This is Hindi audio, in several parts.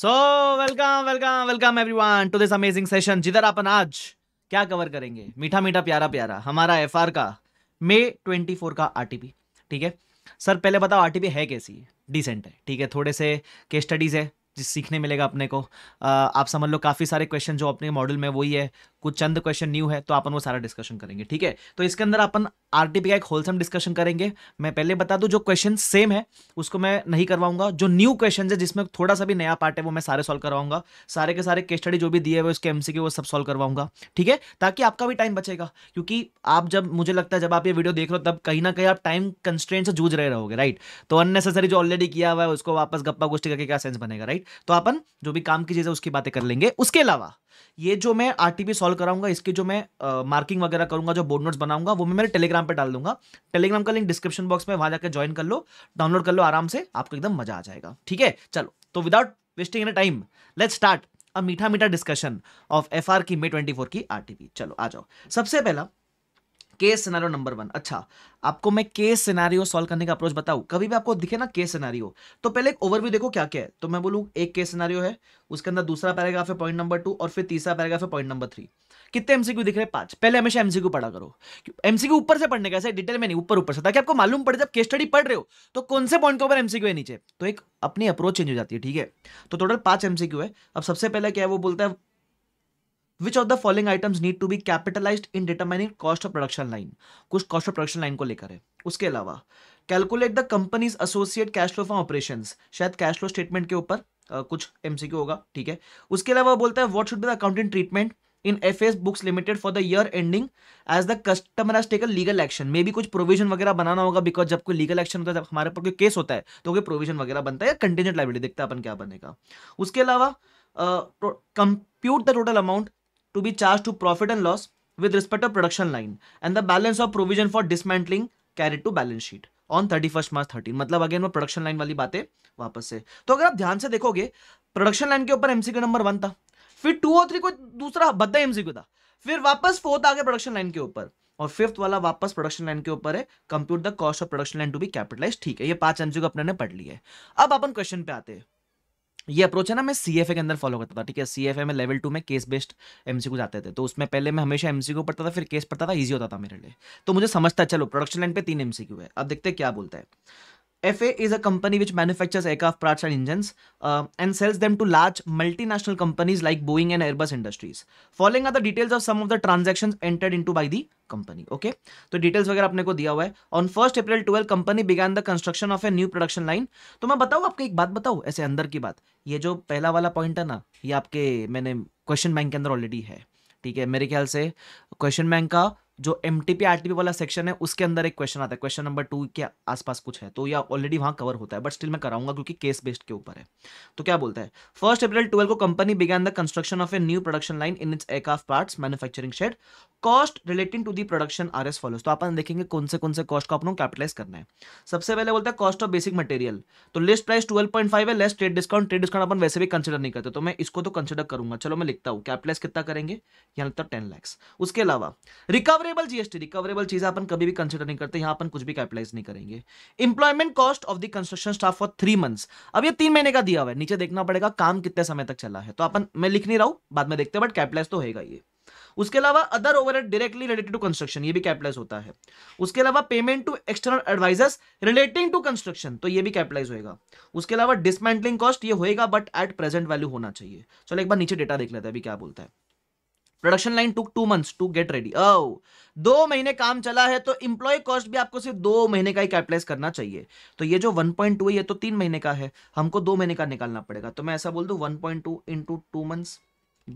So welcome welcome welcome everyone to this amazing session जिधर अपन आज क्या कवर करेंगे मीठा मीठा प्यारा प्यारा हमारा एफ का मे 24 का आरटीपी ठीक है सर पहले बताओ आरटीपी है कैसी है डिसेंट है ठीक है थोड़े से केस स्टडीज़ है जिस सीखने मिलेगा अपने को आ, आप समझ लो काफ़ी सारे क्वेश्चन जो अपने मॉडल में वही है कुछ चंद क्वेश्चन न्यू है तो अपन वो सारा डिस्कशन करेंगे ठीक है तो इसके अंदर अपन आरटीपी का एक होलसम डिस्कशन करेंगे मैं पहले बता दूं जो क्वेश्चन सेम है उसको मैं नहीं करवाऊंगा जो न्यू क्वेश्चन है जिसमें थोड़ा सा भी नया पार्ट है वो मैं सारे सॉल्व करवाऊंगा सारे के सारे केस स्टडी जो भी दिए हुए उसके एमसीक्यू वो सब सॉल्व करवाऊंगा ठीक है ताकि आपका भी टाइम बचेगा क्योंकि आप जब मुझे लगता है जब आप ये वीडियो देख रहे हो तब कहीं ना कहीं आप टाइम कंस्ट्रेंट से जूझ रहे रहोगे राइट तो अननेसेसरी जो ऑलरेडी किया हुआ है उसको वापस गप्पा गोष्ठी करके क्या सेंस बनेगा राइट तो अपन जो भी काम की चीज़ है उसकी बातें कर लेंगे उसके अलावा ये जो मैं आरटीपी सॉल्व कराऊंगा इसकी जो मैं मार्किंग वगैरह करूंगा जो बोर्ड नोट्स बनाऊंगा वो मैं मेरे टेलीग्राम पे डाल दूंगा टेलीग्राम का लिंक डिस्क्रिप्शन बॉक्स में वहां जाकर ज्वाइन कर लो डाउनलोड कर लो आराम से आपको एकदम मजा आ जाएगा ठीक है चलो तो without wasting an time let start a मीठा मीठा डिस्कशन ऑफ एफ की मे ट्वेंटी की आर चलो आ जाओ सबसे पहला केस सिनारियो नंबर वन अच्छा आपको मैं केस सिनारियो सॉल्व करने का अप्रोच बताऊं कभी भी आपको दिखे ना केस सिनारियो तो पहले एक ओवरव्यू देखो क्या क्या है तो मैं बोलूँ एक केस सिनारियो है उसके अंदर दूसरा पैराग्राफ है पॉइंट नंबर टू और फिर तीसरा पैराग्राफ है पॉइंट नंबर थ्री कितने एमसीक्यू दिख रहे पांच पहले हमेशा एमसीक्यू पढ़ा करो एमसीक्यू ऊपर से पढ़ने ऐसे डिटेल में नहीं ऊपर ऊपर से ताकि आपको मालूम पड़े जब केस स्टडी पढ़ रहे हो तो कौन से पॉइंट के ऊपर एमसीक्यू है नीचे तो एक अपनी अप्रोच चेंज हो जाती है ठीक है तो टोटल पांच एमसीक्यू है अब सबसे पहले क्या है वो बोलता है which of the following items need to be capitalized in determining cost of production line कुछ कॉस्ट ऑफ प्रोडक्शन लाइन को लेकर है उसके अलावा calculate the companies associate cash flow from operation शायद कैश फ्लो स्टेटमेंट के ऊपर कुछ एमसीक्यू होगा ठीक है उसके अलावा बोलता है what should be the accounting treatment in F books limited for the year ending as the customer as taken legal action may be कुछ प्रोविजन वगैरह बनाना होगा बिकॉज जब कोई लीगल एक्शन होता है जब हमारे पर कोई केस होता है तो कोई प्रोविजन वगैरह बनता है कंटिन्यूट लाइबिलिटी देखते हैं अपन क्या बनेगा उसके अलावा compute the total amount to be charged to profit and loss with respect to production line and the balance of provision for dismantling carried to balance sheet on thirty first March thirteen मतलब अगेन वो प्रोडक्शन लाइन वाली बातें वापस से तो अगर आप ध्यान से देखोगे प्रोडक्शन लाइन के ऊपर एमसीक्यू नंबर वन था फिर टू और थ्री कोई दूसरा बद्दा एमसीक्यू था फिर वापस फोर्थ आ गया प्रोडक्शन लाइन के ऊपर और फिफ्थ वाला वापस प्रोडक्शन लाइन के ऊपर है compute the cost of production line to be capitalize ठीक है ये पांच एमसीक्यू अपने ने पढ़ है अब अपन क्वेश्चन पे आते हैं ये अप्रोच है ना मैं सी के अंदर फॉलो करता था ठीक है सी में लेवल टू में केस बेस्ड एम सी आते थे तो उसमें पहले मैं हमेशा एम सी पढ़ता था फिर केस पढ़ता था ईजी होता था मेरे लिए तो मुझे समझता चलो प्रोडक्शन लाइन पे तीन एम है अब देखते हैं क्या बोलता है FA is a company which manufactures aircraft parts and engines uh, and sells them to large multinational companies like Boeing and Airbus industries. Following are the details of some of the transactions entered into by the company. Okay, तो details वगैरह अपने को दिया हुआ है. On 1st April 12 company began the construction of a new production line. तो मैं बताऊँ आपको एक बात बताऊँ ऐसे अंदर की बात. ये जो पहला वाला point है ना ये आपके मैंने क्वेश्चन बैंक के अंदर ऑलरेडी है. ठीक है मेरे ख्याल से क्वेश्चन बैंक का जो एम टी पी वाला सेक्शन है उसके अंदर एक क्वेश्चन आता है क्वेश्चन नंबर टू के आसपास कुछ है तो यह ऑलरेडी वहां कवर होता है बट स्टिल मैं कराऊंगा क्योंकि केस बेस्ड के ऊपर है तो क्या बोलता है फर्स्ट अप्रैल ट्वेल्व को company began the construction of a new production line in its एक of part manufacturing shed cost relating to the production are as follows तो आप देखेंगे कौन से कौन से कॉस्ट को आपको कैपिटलाइज करना है सबसे पहले बोलता है कॉस्ट ऑफ बेसिक मटेरियल तो list price twelve point five है less trade discount trade discount अपन वैसे भी कंसिडर नहीं करते तो मैं इसको तो कंसिडर करूंगा चलो मैं लिखता हूँ कैपिटलाइज कितना करेंगे यहाँ लगता है टेन लैक्स उसके अलावा रिकवर रिकवरेबल जीएसटी रिकवरेबल चीज अपन कभी भी कंसिडर नहीं करते यहां अपन कुछ भी कैपिटलाइज नहीं करेंगे employment cost of the construction staff for three months अब ये तीन महीने का दिया हुआ है नीचे देखना पड़ेगा काम कितने समय तक चला है तो अपन मैं लिख नहीं रहा हूं बाद में देखते हैं बट कैपिटलाइज तो होगा ये उसके अलावा other over directly related to construction ये भी कैपिटलाइज होता है उसके अलावा payment to external advisers relating to construction तो ये भी कैपिटलाइज होएगा उसके अलावा डिसमेंटलिंग कॉस्ट ये होएगा बट एट प्रेजेंट वैल्यू होना चाहिए चलो एक बार नीचे डेटा देख लेते हैं अभी क्या बोलता है production line took two months to get ready ओ दो महीने काम चला है तो इंप्लॉय कॉस्ट भी आपको सिर्फ दो महीने का ही कैपिटलाइज करना चाहिए तो ये जो 1.2 है ये तो तीन महीने का है हमको दो महीने का निकालना पड़ेगा तो मैं ऐसा बोल दू one point two into two month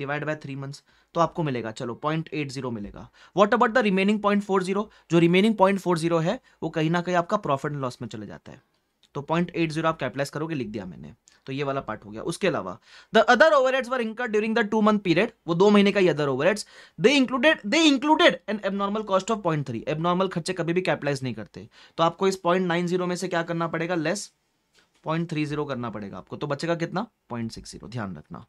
divide by three months तो आपको मिलेगा चलो पॉइंट एट जीरो मिलेगा what about the remaining point four zero जो रिमेनिंग पॉइंट फोर जीरो है वो कहीं ना कहीं आपका प्रॉफिट एंड लॉस में चले जाता है तो पॉइंट एट जीरो आप कैपिटलाइज करोगे लिख दिया मैंने तो ये वाला पार्ट हो गया उसके अलावा the other over overheads were incur during the two month period वो दो महीने का ही other over overheads they included they included an abnormal cost of point three abnormal खर्चे कभी भी कैपिटलाइज नहीं करते तो आपको इस पॉइंट नाइन जीरो में से क्या करना पड़ेगा लेस पॉइंट थ्री जीरो करना पड़ेगा आपको तो बचेगा कितना पॉइंट सिक्स जीरो ध्यान रखना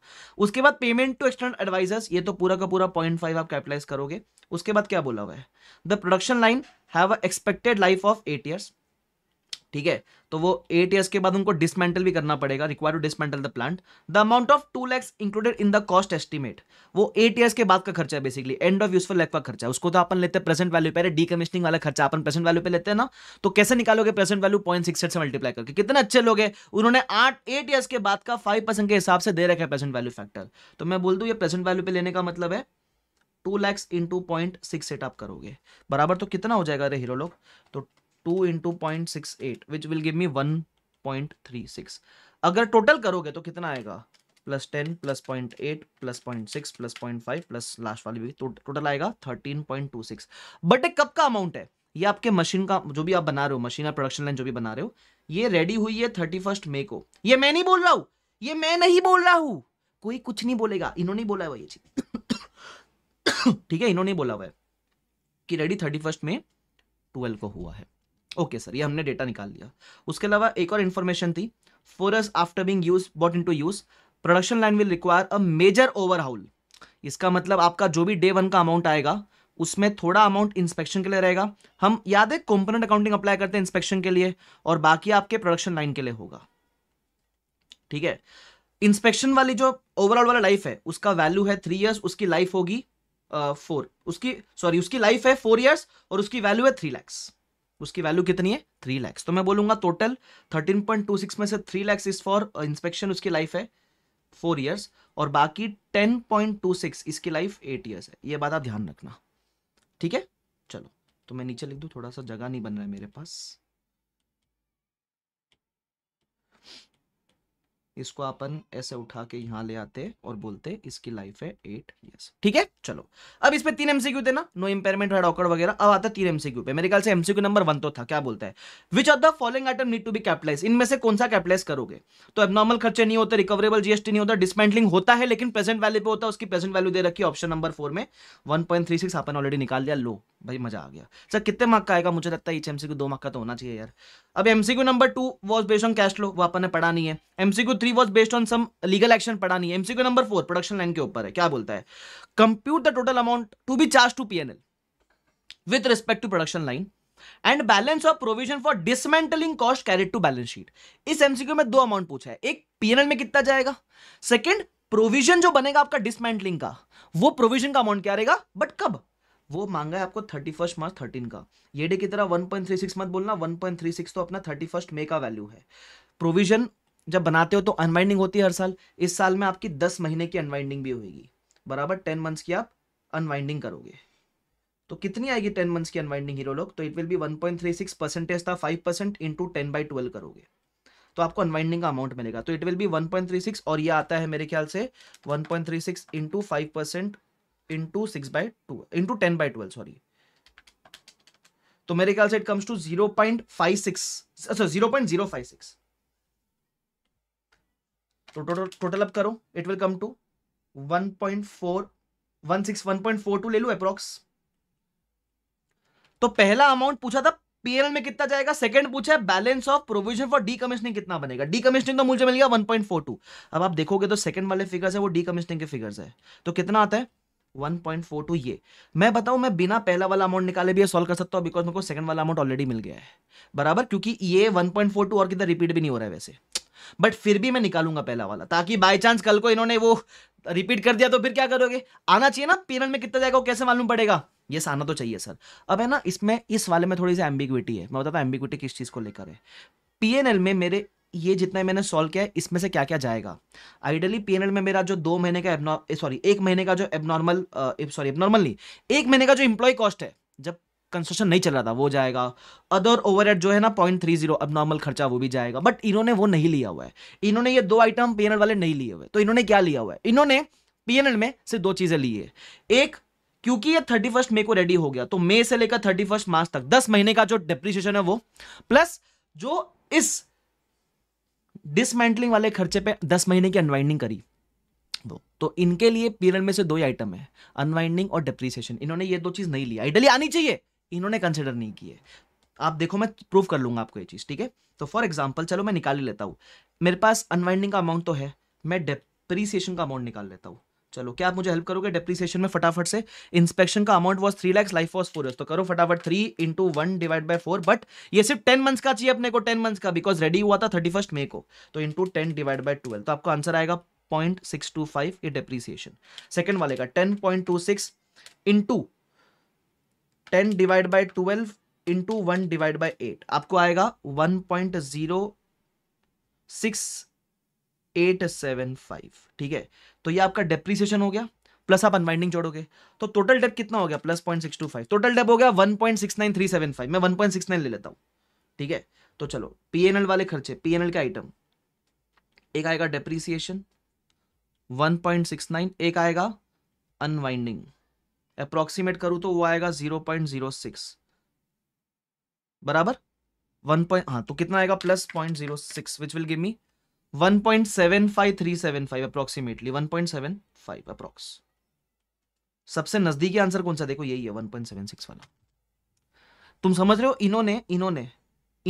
उसके बाद पेमेंट टू एक्सटर्नल एडवाइजर्स ये तो पूरा का पूरा पॉइंट फाइव आप कैपिटलाइज करोगे उसके बाद क्या बोला हुआ है the production line have expected life of eight years ठीक है तो वो एट ईयर्स के बाद उनको डिसमेंटल भी करना पड़ेगा require to dismantle the plant the amount of two lakhs included in the cost estimate वो एट ईयर्स के बाद का खर्चा है basically end of useful life का खर्चा उसको तो अपन लेते हैं प्रेजेंट वैल्यू पर डीकमिशनिंग वाला खर्चा अपन प्रेजेंट वैल्यू पे लेते हैं ना तो कैसे निकालोगे प्रेजेंट वैल्यू पॉइंट सिक्स से मल्टीप्लाई करके कितने अच्छे लोग हैं उन्होंने आठ एट ईयर्स के बाद का फाइव परसेंट के हिसाब से दे रखा है प्रेजेंट वैल्यू फैक्टर तो मैं बोल दू ये प्रेजेंट वैल्यू पे लेने का मतलब है two lakhs into point six eight करोगे बराबर तो कितना हो जाएगा रे हीरो लोग तो two into point six eight which will give me one point three six अगर टोटल करोगे तो कितना आएगा plus ten plus point eight plus point six plus point five plus last वाली भी टोटल तो आएगा thirteen point two six but एक कब का अमाउंट है ये आपके मशीन का जो भी आप बना रहे हो मशीन या प्रोडक्शन लाइन जो भी बना रहे हो ये रेडी हुई है थर्टी फर्स्ट मे को ये मैं नहीं बोल रहा हूं ये मैं नहीं बोल रहा हूं कोई कुछ नहीं बोलेगा इन्होंने बोला हुआ ये चीज ठीक है इन्होंने बोला हुआ है कि ready thirty first May twelve को हुआ है ओके सर ये हमने डेटा निकाल लिया उसके अलावा एक और इन्फॉर्मेशन थी four years after being use bought in to use production line will require a major overhaul इसका मतलब आपका जो भी डे वन का अमाउंट आएगा उसमें थोड़ा अमाउंट इंस्पेक्शन के लिए रहेगा हम याद है कंपोनेंट अकाउंटिंग अप्लाई करते हैं इंस्पेक्शन के लिए और बाकी आपके प्रोडक्शन लाइन के लिए होगा ठीक है इंस्पेक्शन वाली जो ओवरऑल वाला लाइफ है उसका वैल्यू है थ्री ईयर्स उसकी लाइफ होगी फोर uh, उसकी सॉरी उसकी लाइफ है फोर ईयर्स और उसकी वैल्यू है थ्री लैक्स उसकी वैल्यू कितनी है थ्री लैक्स तो मैं बोलूंगा total thirteen point two six में से three lakhs is for inspection उसकी लाइफ है फोर ईयर्स और बाकी टेन पॉइंट टू सिक्स इसकी लाइफ एट ईयर्स है ये बात आप ध्यान रखना ठीक है चलो तो मैं नीचे लिख दू थोड़ा सा जगह नहीं बन रहा है मेरे पास इसको अपन ऐसे उठा के यहाँ ले आते और बोलते इसकी लाइफ है एट ईयर्स ठीक है चलो अब इसमें तीन एमसीक्यू देना नो इंपेयरमेंट हेड ऑकड़ वगैरह अब आता तीन एमसीक्यू पे मेरे ख्याल से एमसीक्यू नंबर वन तो था क्या बोलता है which of the following item need to be capitalize इनमें से कौन सा कैपिटलाइज करोगे तो एबनॉर्मल खर्चे नहीं होते रिकवरेबल जीएसटी नहीं होता डिस्मेंटलिंग होता है लेकिन प्रेजेंट वैल्यू पे होता है उसकी प्रेजेंट वैल्यू दे रखी ऑप्शन नंबर फोर में वन पॉइंट थ्री सिक्स अपन ऑलरेडी निकाल दिया लो भाई मजा आ गया सर कितने मार्क का आएगा मुझे लगता है इच एमसीक्यू दो मार्क का तो होना चाहिए यार अब MCQ number two was based on cash flow वो अपन ने पढ़ा नहीं है MCQ three was based on some legal action पढ़ा नहीं है MCQ number four production line के ऊपर है क्या बोलता है compute the total amount to be charge to P N L with respect to production line and balance of provision for dismantling cost carried to balance sheet इस एमसीक्यू में दो अमाउंट पूछा है एक पीएनएल में कितना जाएगा सेकेंड प्रोविजन जो बनेगा आपका डिसमेंटलिंग का वो प्रोविजन का अमाउंट क्या रहेगा बट कब वो मांगा है आपको थर्टी फर्स्ट मार्च थर्टीन का ये डे की तरह 1.36 मत बोलना 1.36 तो अपना थर्टी फर्स्ट मे का वैल्यू है प्रोविजन जब बनाते हो तो अनवाइंडिंग होती है हर साल इस साल में आपकी दस महीने की अनवाइंडिंग भी होगी बराबर टेन मंथ्स की आप अनवाइंडिंग करोगे तो कितनी आएगी टेन मंथ्स की अनवाइंडिंग हीरो लोग तो it will be one point three six percentage था five percent into ten by twelve करोगे तो आपको अनवाइंडिंग का अमाउंट मिलेगा तो it will be one point three six और ये आता है मेरे ख्याल से one point three six into five percent into six by two into ten by twelve sorry तो मेरे ख्याल से it comes to zero point five six अच्छा zero point zero five six तो टोटल टोटल अप करो it will come to one point four one six one point four two ले लू अप्रॉक्स तो पहला अमाउंट पूछा था पीएल में कितना जाएगा सेकंड पूछा है balance of provision for decommissioning कितना बनेगा डी कमिश्निंग तो मुझे मिल गया 1.42 अब आप देखोगे तो सेकंड वाले फिगर्स है वो डी कमिश्निंग के फिगर्स है तो कितना आता है 1.42 ये मैं बताऊं मैं बिना पहला वाला अमाउंट निकाले भी सॉल्व कर सकता हूं बिकॉज मेरे को सेकंड वाला अमाउंट ऑलरेडी मिल गया है बराबर क्योंकि ये 1.42 और किधर रिपीट भी नहीं हो रहा है वैसे बट फिर भी मैं निकालूंगा पहला वाला ताकि बाई चांस कल को इन्होंने वो रिपीट कर दिया तो फिर क्या करोगे आना चाहिए ना पीरियड में कितना जाएगा वो कैसे मालूम पड़ेगा ये आना तो चाहिए सर अब है ना इसमें इस वाले में थोड़ी सी एम्बिग्विटी है मैं बताता हूँ एम्बिग्विटी किस चीज़ को लेकर है पीएनएल में मेरे ये जितना मैंने सॉल्व किया है इसमें से क्या क्या जाएगा आइडियली पीएनएल में मेरा जो दो महीने का सॉरी एक महीने का जो एबनॉर्मल सॉरी एबनॉर्मल नहीं एक महीने का जो इम्प्लॉय कॉस्ट है जब कंस्ट्रक्शन नहीं चल रहा था वो जाएगा अदर ओवर जो है ना पॉइंट थ्री जीरो अब नॉर्मल खर्चा वो भी जाएगा बट इन्होंने वो नहीं लिया हुआ है इन्होंने ये दो आइटम पी वाले नहीं लिए हुए तो इन्होंने क्या लिया हुआ है इन्होंने पी में सिर्फ दो चीज़ें ली है एक क्योंकि ये थर्टी फर्स्ट को रेडी हो गया तो मे से लेकर थर्टी मार्च तक दस महीने का जो डिप्रिशिएशन है वो प्लस जो इस डिसमेंटलिंग वाले खर्चे पे दस महीने की अनवाइंडिंग करी दो तो इनके लिए पीरियड में से दो ही आइटम है अनवाइंडिंग और डिप्रीसिएशन इन्होंने ये दो चीज नहीं ली आइडली आनी चाहिए इन्होंने कंसिडर नहीं किए आप देखो मैं प्रूव कर लूंगा आपको ये चीज़ ठीक है तो फॉर एग्जाम्पल चलो मैं निकाल ही लेता हूँ मेरे पास अनवाइंडिंग का अमाउंट तो है मैं डेप्रीसिएशन का अमाउंट निकाल लेता हूँ चलो क्या आप मुझे हेल्प करोगे डेप्रीसिएशन में फटाफट से इंस्पेक्शन का amount was three lakhs life was four तो करो फटाफट three into one divide by four but ये सिर्फ टेन मंथ्स का चाहिए अपने को टेन मंथ्स का बिकॉज रेडी हुआ था थर्टी फर्स्ट मे को तो into ten divide by twelve तो आपको आंसर आएगा पॉइंट सिक्स टू फाइव ये डेप्रीसिएशन सेकेंड वाले का ten point two six into ten divide by twelve into one divide by eight आपको आएगा one point zero six eight seven five ठीक है तो ये आपका डेप्रीसिएशन हो गया प्लस आप अनवाइंडिंग जोड़ोगे तो टोटल डेप कितना हो गया plus point six two five total dep हो गया one point six nine three seven five मैं वन पॉइंट सिक्स नाइन ले लेता हूँ ठीक है तो चलो पीएनएल वाले खर्चे पीएनएल के आइटम एक आएगा depreciation one point six nine एक आएगा अनवाइंडिंग अप्रोक्सीमेट करूं तो वो आएगा जीरो पॉइंट जीरो सिक्स बराबर वन पॉइंट हाँ तो कितना आएगा plus point zero six which will give me one point seven five three seven five approximately one point seven five approx सबसे नजदीकी आंसर कौन सा देखो यही है वन पॉइंट सेवन सिक्स वाला तुम समझ रहे हो इन्होंने इन्होंने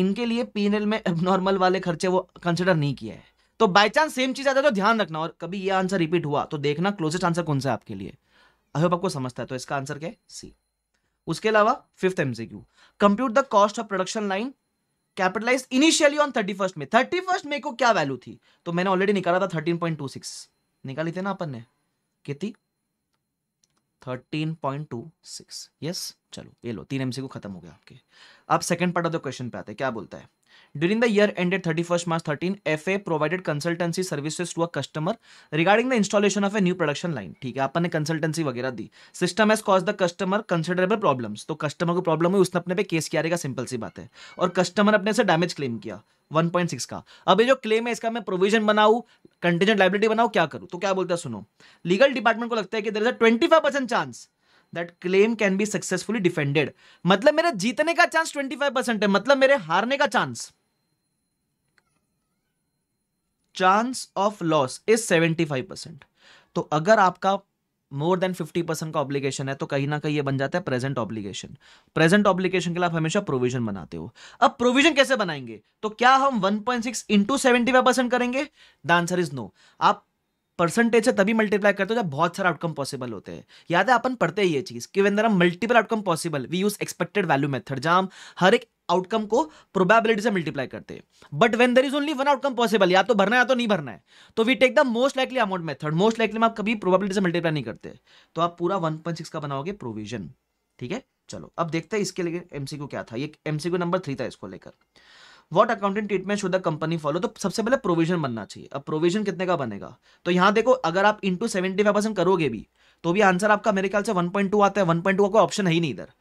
इनके लिए पीएनएल में एबनॉर्मल वाले खर्चे वो कंसिडर नहीं किया है तो बाई चांस सेम चीज आता है तो ध्यान रखना और कभी ये आंसर रिपीट हुआ तो देखना क्लोजेस्ट आंसर कौन सा है आपके लिए आई होप आपको समझता है तो इसका आंसर क्या है सी उसके अलावा fifth MCQ compute the cost of production line capitalize initially on thirty first में थर्टी फर्स्ट मे को क्या वैल्यू थी तो मैंने ऑलरेडी निकाला था थर्टीन पॉइंट टू सिक्स निकाली थी ना अपन ने कितनी thirteen point two six yes चलो ये लो तीन एमसी को खत्म हो गया आपके अब second part of the question पे आते हैं क्या बोलता है During the year ended 31st March 13, FA provided consultancy services to a customer regarding the installation of a new production line. ठीक है अपन ने कंसल्टेंसी वगैरह दी System has caused the customer considerable problems. तो customer को problem हुई उसने अपने पे केस किया रहेगा सिंपल सी बात है और customer अपने से damage claim किया 1.6 का अब ये जो क्लेम है इसका मैं प्रोविजन बनाऊ कंटेजेंट लाइबिलिटी बनाऊ क्या करूं तो क्या बोलता है सुनो लीगल डिपार्टमेंट को लगता है कि there is a twenty chance that claim can be successfully defended मतलब मेरे जीतने का चांस ट्वेंटी फाइव परसेंट है मतलब मेरे हारने का chance chance of loss is seventy five percent तो अगर आपका मोर देन फिफ्टी परसेंट का ऑब्लिगेशन है तो कहीं ना कहीं ये बन जाता है प्रेजेंट ऑब्लिगेशन प्रेजेंट ऑब्लिगेशन के लिए आप हमेशा प्रोविजन बनाते हो अब प्रोविजन कैसे बनाएंगे तो क्या हम 1.6 point six into seventy five percent करेंगे द आंसर इज नो आप परसेंटेज से तभी मल्टीप्लाई करते हो जब बहुत सारे आउटकम पॉसिबल होते हैं याद है अपन पढ़ते ही ये चीज़ कि when there multiple outcome possible we use expected value method जहां हर एक आउटकम को प्रोबेबिलिटी से मल्टीप्लाई करते हैं but when there is only one outcome possible या तो भरना है या तो नहीं भरना है तो we take the most likely amount method most likely में आप कभी प्रोबेबिलिटी से मल्टीप्लाई नहीं करते तो आप पूरा वन का बनाओगे प्रोविजन ठीक है चलो अब देखते हैं इसके लिए एमसीक्यू क्या था ये एमसीक्यू नंबर थ्री था इसको लेकर what accounting treatment should the company follow तो सबसे पहले प्रोविजन बनना चाहिए अब प्रोविजन कितने का बनेगा तो यहां देखो अगर आप इंटू सेवेंटी फाइव परसेंट करोगे भी तो भी आंसर आपका मेरे ख्याल से वन पॉइंट टू आता है वन पॉइंट टू का ऑप्शन है ही नहीं इधर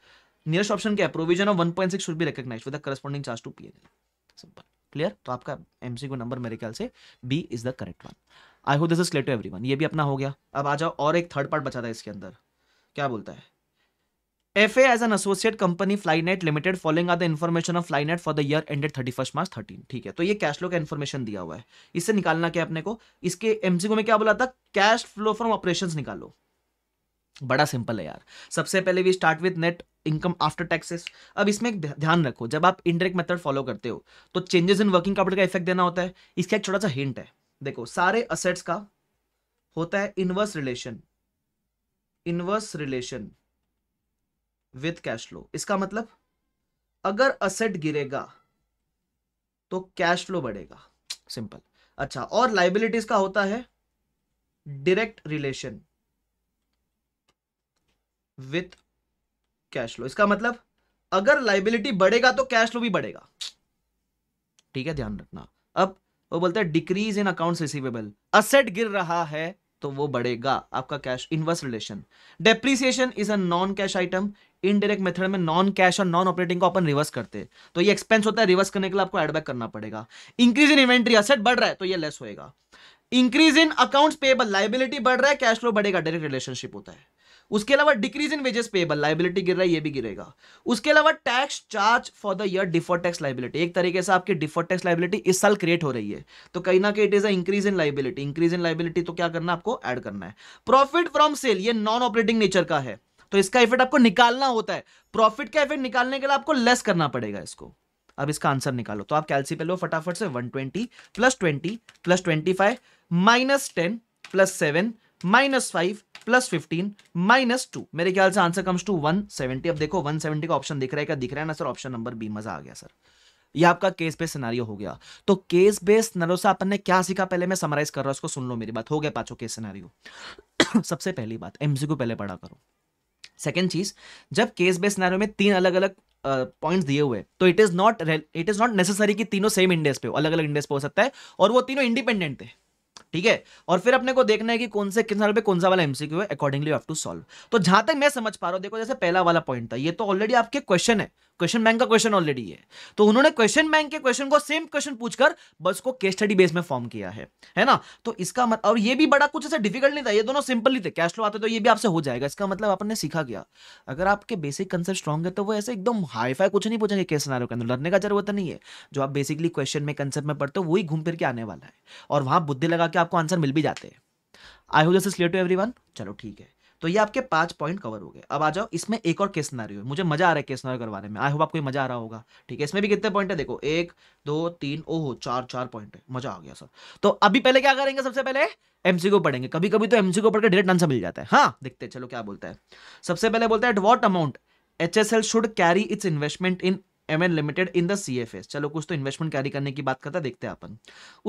नियस्ट ऑप्शन क्या है provision of one point six should भी recognise with corresponding charge to P N simple clear तो आपका एमसी को नंबर मेरे ख्याल से B is the correct one I hope this is clear to everyone ये भी अपना हो गया अब आ जाओ और एक थर्ड पार्ट बचा था इसके अंदर क्या बोलता है FA as an associate company Flynet Limited following are the information of Flynet for the year ended 31st March 13 ठीक है तो ये कैश फ्लो का इन्फॉर्मेशन दिया हुआ है इससे निकालना क्या अपने को इसके एमसीक्यू में क्या बोला था कैश फ्लो फ्रॉम ऑपरेशंस निकालो बड़ा सिंपल है यार सबसे पहले we start with net income after taxes अब इसमें एक ध्यान रखो जब आप इनडायरेक्ट मेथड फॉलो करते हो तो चेंजेस इन वर्किंग कैपिटल का इफेक्ट देना होता है इसका एक छोटा सा हिंट है देखो सारे असेट्स का होता है inverse relation inverse relation with cash flow इसका मतलब अगर असेट गिरेगा तो कैश फ्लो बढ़ेगा सिंपल अच्छा और लाइबिलिटीज का होता है direct relation with cash flow इसका मतलब अगर लाइबिलिटी बढ़ेगा तो कैश फ्लो भी बढ़ेगा ठीक है ध्यान रखना अब वो बोलते हैं decrease in accounts receivable asset गिर रहा है तो वो बढ़ेगा आपका cash inverse relation depreciation is a non cash item indirect method में नॉन कैश और नॉन ऑपरेटिंग को अपन रिवर्स करते हैं तो ये एक्सपेंस होता है रिवर्स करने के लिए आपको एडबैक करना पड़ेगा इंक्रीज इन इन्वेंट्री असेट बढ़ रहा है तो ये लेस होएगा increase in accounts payable liability बढ़ रहा है कैश फ्लो बढ़ेगा डायरेक्ट रिलेशनशिप होता है उसके अलावा decrease in wages payable liability गिर रहा है ये भी गिरेगा उसके अलावा tax charge for the year defer tax liability एक तरीके से आपकी डिफर टैक्स लाइबिलिटी इस साल क्रिएट हो रही है तो कहीं ना कहीं it is a increase in liability increase in liability तो क्या करना है आपको एड करना है प्रॉफिट फ्रॉम सेल ये नॉन ऑपरेटिंग नेचर का है तो इसका इफेक्ट आपको निकालना होता है प्रॉफिट का इफेक्ट निकालने के लिए आपको लेस करना पड़ेगा इसको अब इसका आंसर निकालो तो आप कैलसी पे लो फटाफट से 120 plus 20 plus 25 minus ten plus seven minus five plus fifteen minus two मेरे ख्याल से answer comes to one seventy अब देखो वन सेवेंटी का ऑप्शन दिख रहा है क्या दिख रहा है ना सर ऑप्शन नंबर बी मजा आ गया सर ये आपका केस बेस सिनारियो हो गया तो केस बेस सिनारियो से अपन ने क्या सीखा पहले मैं समराइज कर रहा हूं इसको सुन लो मेरी बात हो गया पांचों केस सिनारियो सबसे पहली बात एमसीक्यू पहले पढ़ा करो सेकेंड चीज जब केस बेस सिनारियो में तीन अलग अलग पॉइंट्स दिए हुए तो it is not it is not necessary कि तीनों सेम इंडेस पे हो अलग अलग इंडेस पे हो सकता है और वो तीनों इंडिपेंडेंट है ठीक है और फिर अपने को देखना है कि कौन से किस पे कौन सा वाला एमसीक्यू है अकॉर्डिंगली टू सॉल्व तो जहां तक मैं समझ पा रहा हूं देखो जैसे पहला वाला पॉइंट था ये तो ऑलरेडी आपके क्वेश्चन है क्वेश्चन बैंक का क्वेश्चन ऑलरेडी है तो उन्होंने क्वेश्चन बैंक के क्वेश्चन को सेम क्वेश्चन पूछकर बस को केस स्टडी बेस में फॉर्म किया है है ना तो इसका मतलब और ये भी बड़ा कुछ ऐसा डिफिकल्ट नहीं था ये दोनों सिंपल ही थे कैश लो आते तो ये भी आपसे हो जाएगा इसका मतलब आपने सीखा गया अगर आपके बेसिक कंसेप्ट स्ट्रॉन्ग है तो वो ऐसे एकदम हाईफाई कुछ नहीं पूछेंगे केस सिनारियो के अंदर डरने का जरूरत नहीं है जो आप बेसिकली क्वेश्चन में कंसेप्ट में पढ़ते हो वही घूम फिर के आने वाला है और वहां बुद्धि लगा के आपको आंसर मिल भी जाते I hope this is clear to every चलो ठीक है तो ये आपके पांच पॉइंट कवर हो गए अब आ जाओ इसमें एक और केस सिनारियो मुझे मजा आ रहा है केस सिनारियो करवाने में आई होप आपको मजा आ रहा होगा ठीक है इसमें भी कितने पॉइंट है देखो एक दो तीन ओहो चार चार पॉइंट है मजा आ गया सर तो अभी पहले क्या करेंगे सबसे पहले एमसी को पढ़ेंगे कभी कभी तो एमसी को पढ़कर डायरेक्ट आंसर मिल जाता है हाँ देखते चलो क्या बोलता है सबसे पहले बोलता है at what amount H should carry its investment in M N limited in the CFS चलो कुछ तो इन्वेस्टमेंट कैरी करने की बात करता है देखते हैं अपन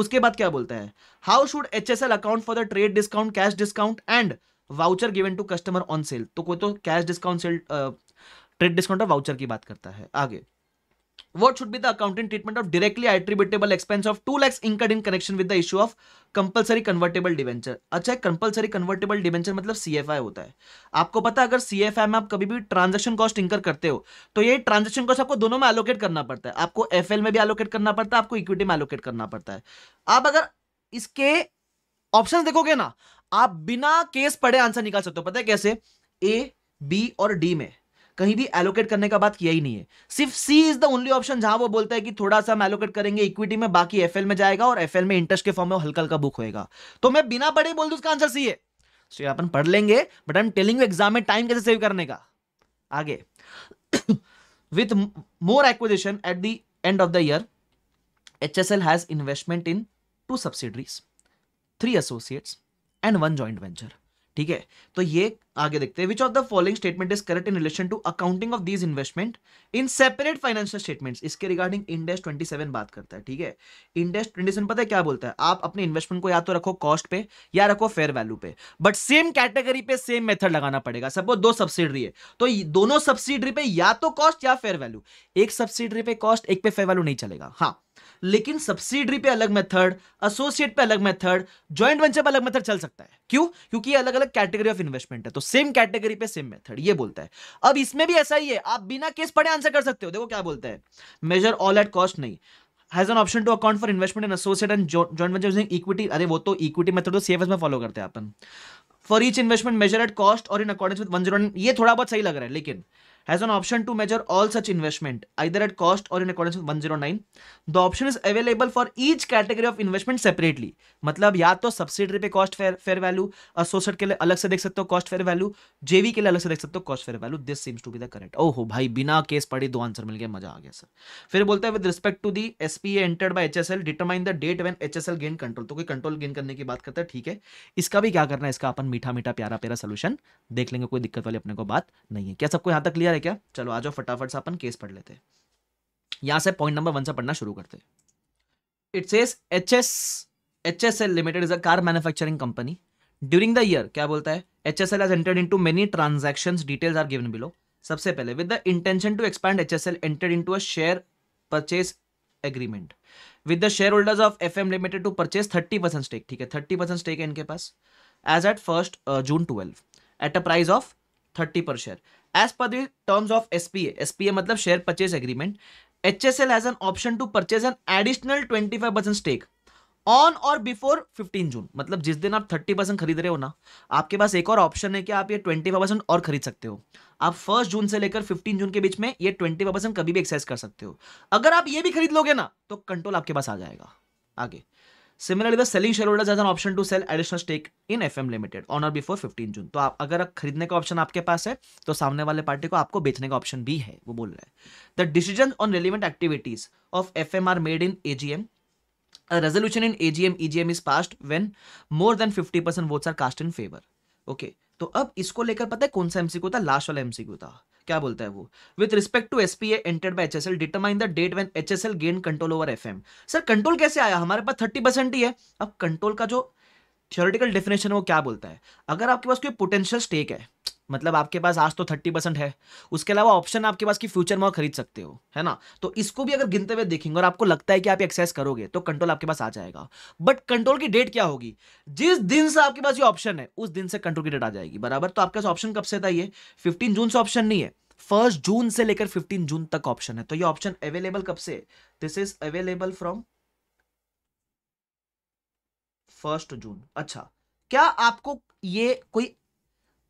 उसके बाद क्या बोलता है how should H S L account for the trade discount cash discount and voucher given to customer on sale तो कोई तो cash discount sale trade discount और वाउचर की बात करता है आगे what should be the accounting treatment of directly attributable expense of 2 lakhs incurred in connection with the issue of compulsory convertible debenture अच्छा कंपलसरी कन्वर्टेबल डिवेंचर मतलब सीएफआई होता है आपको पता है अगर सीएफआई में आप कभी भी ट्रांजैक्शन कॉस्ट इंकर करते हो तो ये ट्रांजैक्शन कॉस्ट आपको दोनों में एलोकेट करना पड़ता है आपको एफएल में भी एलोकेट करना पड़ता है आपको इक्विटी में एलोकेट करना पड़ता है आप अगर इसके ऑप्शन देखोगे ना आप बिना केस पढ़े आंसर निकाल सकते हो पता है कैसे ए बी और डी में कहीं भी एलोकेट करने का बात किया ही नहीं है सिर्फ C is the only option जहां वो बोलता है कि थोड़ा सा हम एलोकेट करेंगे इक्विटी में बाकी एफ में जाएगा और एफ में इंटरेस्ट के फॉर्म में हल्का हल्का बुक होगा तो मैं बिना पढ़े बोल दू उसका आंसर सी है सो so, अपन पढ़ लेंगे but I am telling you exam में टाइम कैसे सेव करने का आगे with more acquisition at the end of the year H S L has investment in two subsidiaries three associates and one joint venture ठीक है तो ये आगे देखते हैं which of the following statement is correct in relation to accounting of these investment in separate financial statements इसके रिगार्डिंग इंडेस 27 बात करता है ठीक है इंडेस 27 पता है क्या बोलता है आप अपने इन्वेस्टमेंट को या तो रखो कॉस्ट पे या रखो फेयर वैल्यू पे बट सेम कैटेगरी पे सेम मेथड लगाना पड़ेगा सपोज दो सब्सिडरी है तो दोनों सब्सिडरी पे या तो कॉस्ट या फेयर वैल्यू एक सब्सिडरी पे कॉस्ट एक पे फेयर वैल्यू नहीं चलेगा हाँ लेकिन सब्सिडरी पे अलग मेथड एसोसिएट पे अलग मेथड ज्वाइंट वेंचर पे अलग मेथड चल सकता है क्यों क्योंकि ये अलग अलग कैटेगरी ऑफ इन्वेस्टमेंट है तो सेम कैटेगरी पे सेम मेथड ये बोलता है अब इसमें भी ऐसा ही है आप बिना केस पढ़े आंसर कर सकते हो देखो क्या बोलता है मेजर ऑल एट कॉस्ट नहीं has an option to account for investment and associate and joint venture using equity अरे वो तो इक्विटी मेथड तो सेफ में फॉलो करते हैं अपन for each investment measure at cost और in according with one zero ये थोड़ा बहुत सही लग रहा है लेकिन has option to to all such investment investment at cost और in according one zero nine the option is available for each category of investment separately मतलब या तो सब्सिडरी पे cost fair fair value associate के लिए अलग से देख सकते हो कॉस्ट फेयर वैल्यू जेवी के लिए अलग से देख सकते हो cost fair value this seems to be the correct हो भाई बिना केस पढ़े दो आंसर मिल गया मजा आ गया सर फिर बोलते हैं with respect to the SPA entered S L determine the date H S L gain control तो कोई कंट्रोल गेन करने की बात करता है ठीक है इसका भी क्या करना है इसका अपन मीठा मीठा प्यारा प्यारा सोल्यूशन देख लेंगे कोई दिक्कत वाली अपने को बात नहीं है क्या सबको यहाँ तक लिया क्लियर है क्या चलो आ जाओ फटाफट से अपन केस पढ़ लेते हैं यहां से पॉइंट नंबर वन से पढ़ना शुरू करते हैं it H S H S L limited is a car manufacturing company during the year क्या बोलता है H S L has entered into many transaction details are given below सबसे पहले with the intention to expand H S L entered into a share purchase agreement with the shareholders of F M limited to purchase thirty percent stake ठीक है थर्टी परसेंट स्टेक है इनके पास as at first June twelve at a price of thirty per share as per the terms of SPA SPA मतलब share purchase agreement H S L has an option to purchase an additional twenty five percent stake on or before fifteen June मतलब जिस दिन आप थर्टी परसेंट खरीद रहे हो ना आपके पास एक और ऑप्शन है कि आप ये ट्वेंटी फाइव परसेंट और खरीद सकते हो आप फर्स्ट जून से लेकर फिफ्टीन जून के बीच में ये ट्वेंटी फाइव परसेंट कभी भी एक्सेस कर सकते हो अगर आप ये भी खरीद लोगे ना तो कंट्रोल आपके पास आ जाएगा आगे similarly the selling shareholders has an option to sell additional stake in F M limited on or before fifteen June तो आप अगर खरीदने का ऑप्शन आपके पास है तो सामने वाले पार्टी को आपको बेचने का ऑप्शन भी है वो बोल रहे है the decision on relevant activities of F M are made in A G M resolution in A G M E G M is pass when more than fifty percent votes are cast in favour okay तो अब इसको लेकर पता है कौन सा एमसीक्यू था लास्ट वाला एमसीक्यू था क्या बोलता है वो with respect to S P entered by H S L determine the date when H S L gain control over F M sir control कैसे आया हमारे पास थर्टी परसेंट ही है अब कंट्रोल का जो थियोरिटिकल डेफिनेशन है वो क्या बोलता है अगर आपके पास कोई पोटेंशियल स्टेक है मतलब आपके पास आज तो थर्टी परसेंट है उसके अलावा ऑप्शन आपके पास कि फ्यूचर में खरीद सकते हो है ना तो इसको भी अगर गिनते हुए देखेंगे और आपको लगता है कि आप एक्सेस करोगे तो कंट्रोल आपके पास आ जाएगा बट कंट्रोल की डेट क्या होगी जिस दिन से आपके पास ये ऑप्शन है उस दिन से कंट्रोल की डेट आ जाएगी बराबर तो आपके पास ऑप्शन कब से था ये फिफ्टीन जून से ऑप्शन नहीं है फर्स्ट जून से लेकर फिफ्टीन जून तक ऑप्शन है तो ये ऑप्शन अवेलेबल कब से this is available from first June अच्छा क्या आपको ये कोई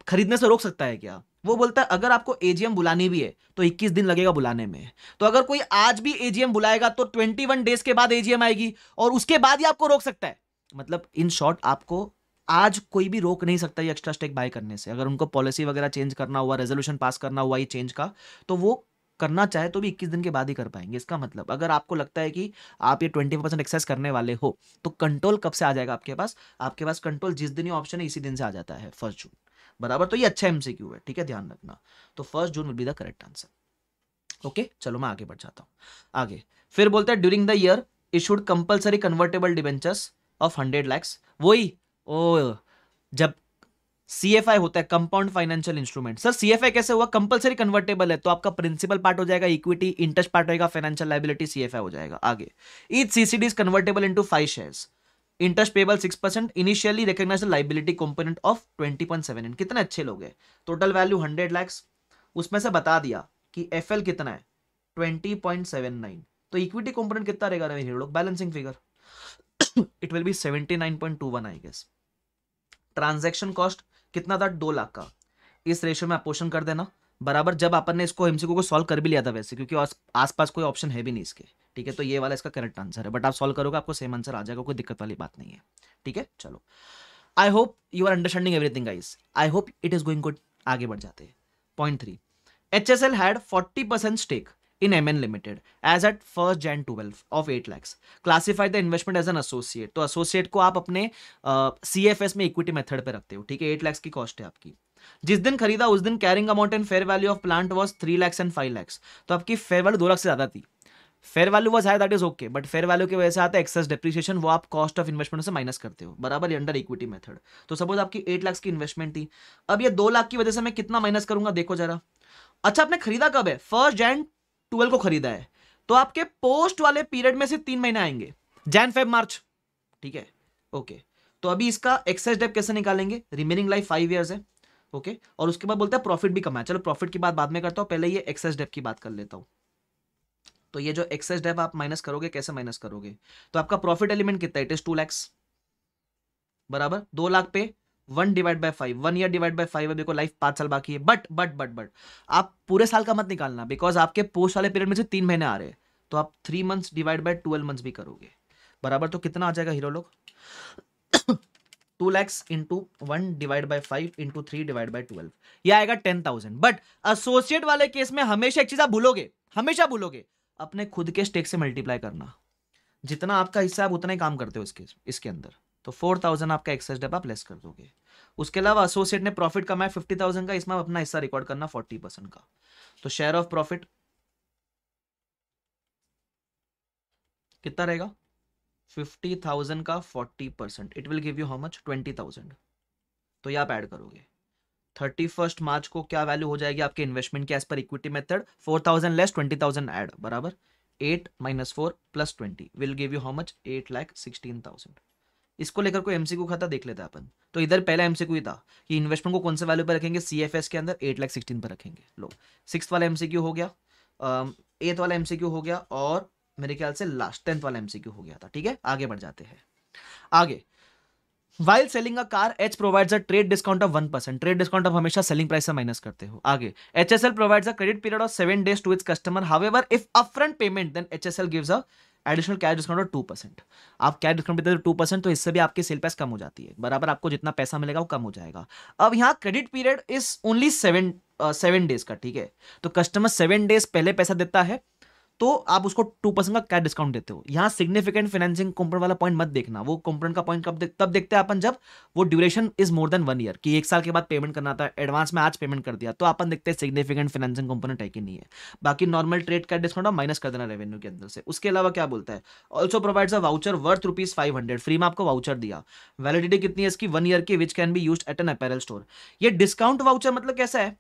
खरीदने से रोक सकता है क्या वो बोलता है अगर आपको एजीएम बुलानी भी है तो 21 दिन लगेगा बुलाने में तो अगर कोई आज भी एजीएम बुलाएगा तो 21 डेज के बाद एजीएम आएगी और उसके बाद ही आपको रोक सकता है मतलब इन शॉर्ट आपको आज कोई भी रोक नहीं सकता ये एक्स्ट्रा स्टेक बाय करने से अगर उनको पॉलिसी वगैरह चेंज करना हुआ रेजोल्यूशन पास करना हुआ ये चेंज का तो वो करना चाहे तो भी 21 दिन के बाद ही कर पाएंगे इसका मतलब अगर आपको लगता है कि आप ये 20 परसेंट एक्सेस करने वाले हो तो कंट्रोल कब से आ जाएगा आपके पास आपके पास कंट्रोल जिस दिन ये ऑप्शन है इसी दिन से आ जाता है जून बराबर तो ये अच्छा एमसीक्यू है ठीक है ध्यान रखना तो first June will be the correct answer okay चलो मैं आगे बढ़ जाता हूँ आगे फिर बोलते हैं during the year issued compulsory convertible debentures of hundred lakhs वही ओ जब CFI होता है compound financial instrument sir CFI कैसे हुआ कंपलसरी कन्वर्टेबल है तो आपका प्रिंसिपल पार्ट हो जाएगा इक्विटी इंटरेस्ट पार्ट होगा फाइनेंशियल लाइबिलिटी CFI हो जाएगा आगे each CCD is convertible into five shares interest payable six percent initially recognise liability component of twenty point seven and कितने अच्छे लोग हैं टोटल वैल्यू हंड्रेड लैक्स उसमें से बता दिया कि एफ एल कितना है ट्वेंटी पॉइंट सेवन नाइन तो इक्विटी कंपोनेंट कितना रहेगा रवींद्र लोग balancing figure it will be seventy nine point two one I guess transaction cost कितना था दो लाख का इस रेशियो में आप अपोशन कर देना बराबर जब अपन ने इसको एमसीक्यू को सॉल्व कर भी लिया था वैसे क्योंकि आसपास कोई ऑप्शन है भी नहीं इसके ठीक है तो ये वाला इसका करेक्ट आंसर है बट आप सॉल्व करोगे आपको सेम आंसर आ जाएगा कोई दिक्कत वाली बात नहीं है ठीक है चलो I hope you are understanding everything guys I hope it is going good आगे बढ़ जाते हैं point three H S L had forty percent stake in MN limited as at first Jan twelve of eight lakhs Classify the investment as an associate तो एसोसिएट को आप अपने सी uh, CFS में इक्विटी मेथड पर रखते हो ठीक है एट लैक्स की कॉस्ट है आपकी जिस दिन खरीदा उस दिन carrying amount and fair value of plant was three lakhs and five lakhs तो आपकी फेयर वैल्यू दो लाख से ज़्यादा थी फेयर वैल्यू वॉज है that is okay but fair value की वजह से आता है एक्सेस डिप्रिशिएशन वो आप कॉस्ट ऑफ इन्वेस्टमेंट से माइनस करते हो बराबर ये अंडर इक्विटी मेथड तो सपोज आपकी एट लाख की इन्वेस्टमेंट थी अब ये दो लाख की वजह से मैं कितना माइनस करूंगा देखो जरा अच्छा आपने खरीदा कब है फर्स्ट जैन ट्वेल्व को खरीदा है तो आपके पोस्ट वाले पीरियड में से तीन महीने आएंगे जैन फेब मार्च ठीक है ओके तो अभी इसका एक्सेस डेप कैसे निकालेंगे रिमेनिंग लाइफ फाइव ईयर्स है ओके और उसके बाद बोलता है प्रॉफिट भी कमाया चलो प्रॉफिट की बात बाद में करता हूँ पहले ये एक्सेस डेप की बात कर लेता हूँ तो ये जो एक्सेस डेप आप माइनस करोगे कैसे माइनस करोगे तो आपका प्रॉफिट एलिमेंट कितना इट इज टू लैक्स बराबर दो लाख पे one divide by five one year divide by five अभी को लाइफ पांच साल बाकी है बट बट बट बट आप पूरे साल का मत निकालना बिकॉज आपके पोस्ट वाले पीरियड में से तीन महीने आ रहे हैं तो आप three months divide by twelve months भी करोगे बराबर तो कितना आ जाएगा हीरो लोग two lakhs into one divide by five into three divide by twelve यह आएगा टेन थाउजेंड बट एसोसिएट वाले केस में हमेशा एक चीज आप भूलोगे हमेशा भूलोगे अपने खुद के स्टेक से मल्टीप्लाई करना जितना आपका हिस्सा आप उतना ही काम करते हो इसके इसके अंदर तो फोर थाउजेंड आपका एक्सेस डेप आप लेस कर दोगे उसके अलावा एसोसिएट ने प्रॉफिट कमाया फिफ्टी थाउजेंड का इसमें अपना हिस्सा रिकॉर्ड करना फोर्टी परसेंट का तो शेयर ऑफ प्रॉफिट कितना रहेगा फिफ्टी थाउजेंड का forty percent it will give you how much twenty thousand तो ये आप ऐड करोगे थर्टी फर्स्ट मार्च को क्या वैल्यू हो जाएगी आपके इन्वेस्टमेंट के as per equity method four thousand less twenty thousand add बराबर eight minus four plus twenty will give you how much eight lakh sixteen thousand इसको लेकर कोई एमसीक्यू खाता देख लेते अपन तो इधर पहला एमसीक्यू था कि इन्वेस्टमेंट को कौन से वैल्यू पर रखेंगे सीएफएस के अंदर एट लाख सिक्सटीन पर रखेंगे लो सिक्स वाला एमसीक्यू हो गया एथ वाला एमसीक्यू हो गया और मेरे ख्याल से लास्ट टेंथ वाला एमसीक्यू हो गया था ठीक है आगे बढ़ जाते हैं आगे while selling a car H provides a trade discount of one percent trade discount आप हमेशा सेलिंग प्राइस से माइनस करते हो आगे H S L provides a credit period of seven days to its customer however if upfront payment then H S L gives a additional cash discount of two percent आप कैश डिस्काउंट देते हो टू परसेंट तो इससे भी आपकी सेल प्राइस कम हो जाती है बराबर आपको जितना पैसा मिलेगा वो कम हो जाएगा अब यहाँ credit period is only seven seven days का ठीक है तो कस्टमर सेवन डेज पहले पैसा देता है तो आप उसको टू परसेंट का कैश डिस्काउंट देते हो यहाँ सिग्निफिकेंट फाइनेंसिंग कंपोनेंट वाला पॉइंट मत देखना वो कंपन का पॉइंट कब देख, तब देखते हैं अपन जब वो duration is more than one year कि एक साल के बाद पेमेंट करना था एडवांस में आज पेमेंट कर दिया तो अपन देखते हैं सिग्निफिकेंट फाइनेंसिंग कंपोनेंट है कि नहीं है बाकी नॉर्मल ट्रेड का डिस्काउंट और माइनस कर देना रेवेन्यू के अंदर से उसके अलावा क्या बोलता है also provides a voucher worth rupees five hundred free में आपको वाउचर दिया वैलिडिटी कितनी है इसकी वन ईयर की which can be use at an apparel store ये डिस्काउंट वाउचर मतलब कैसा है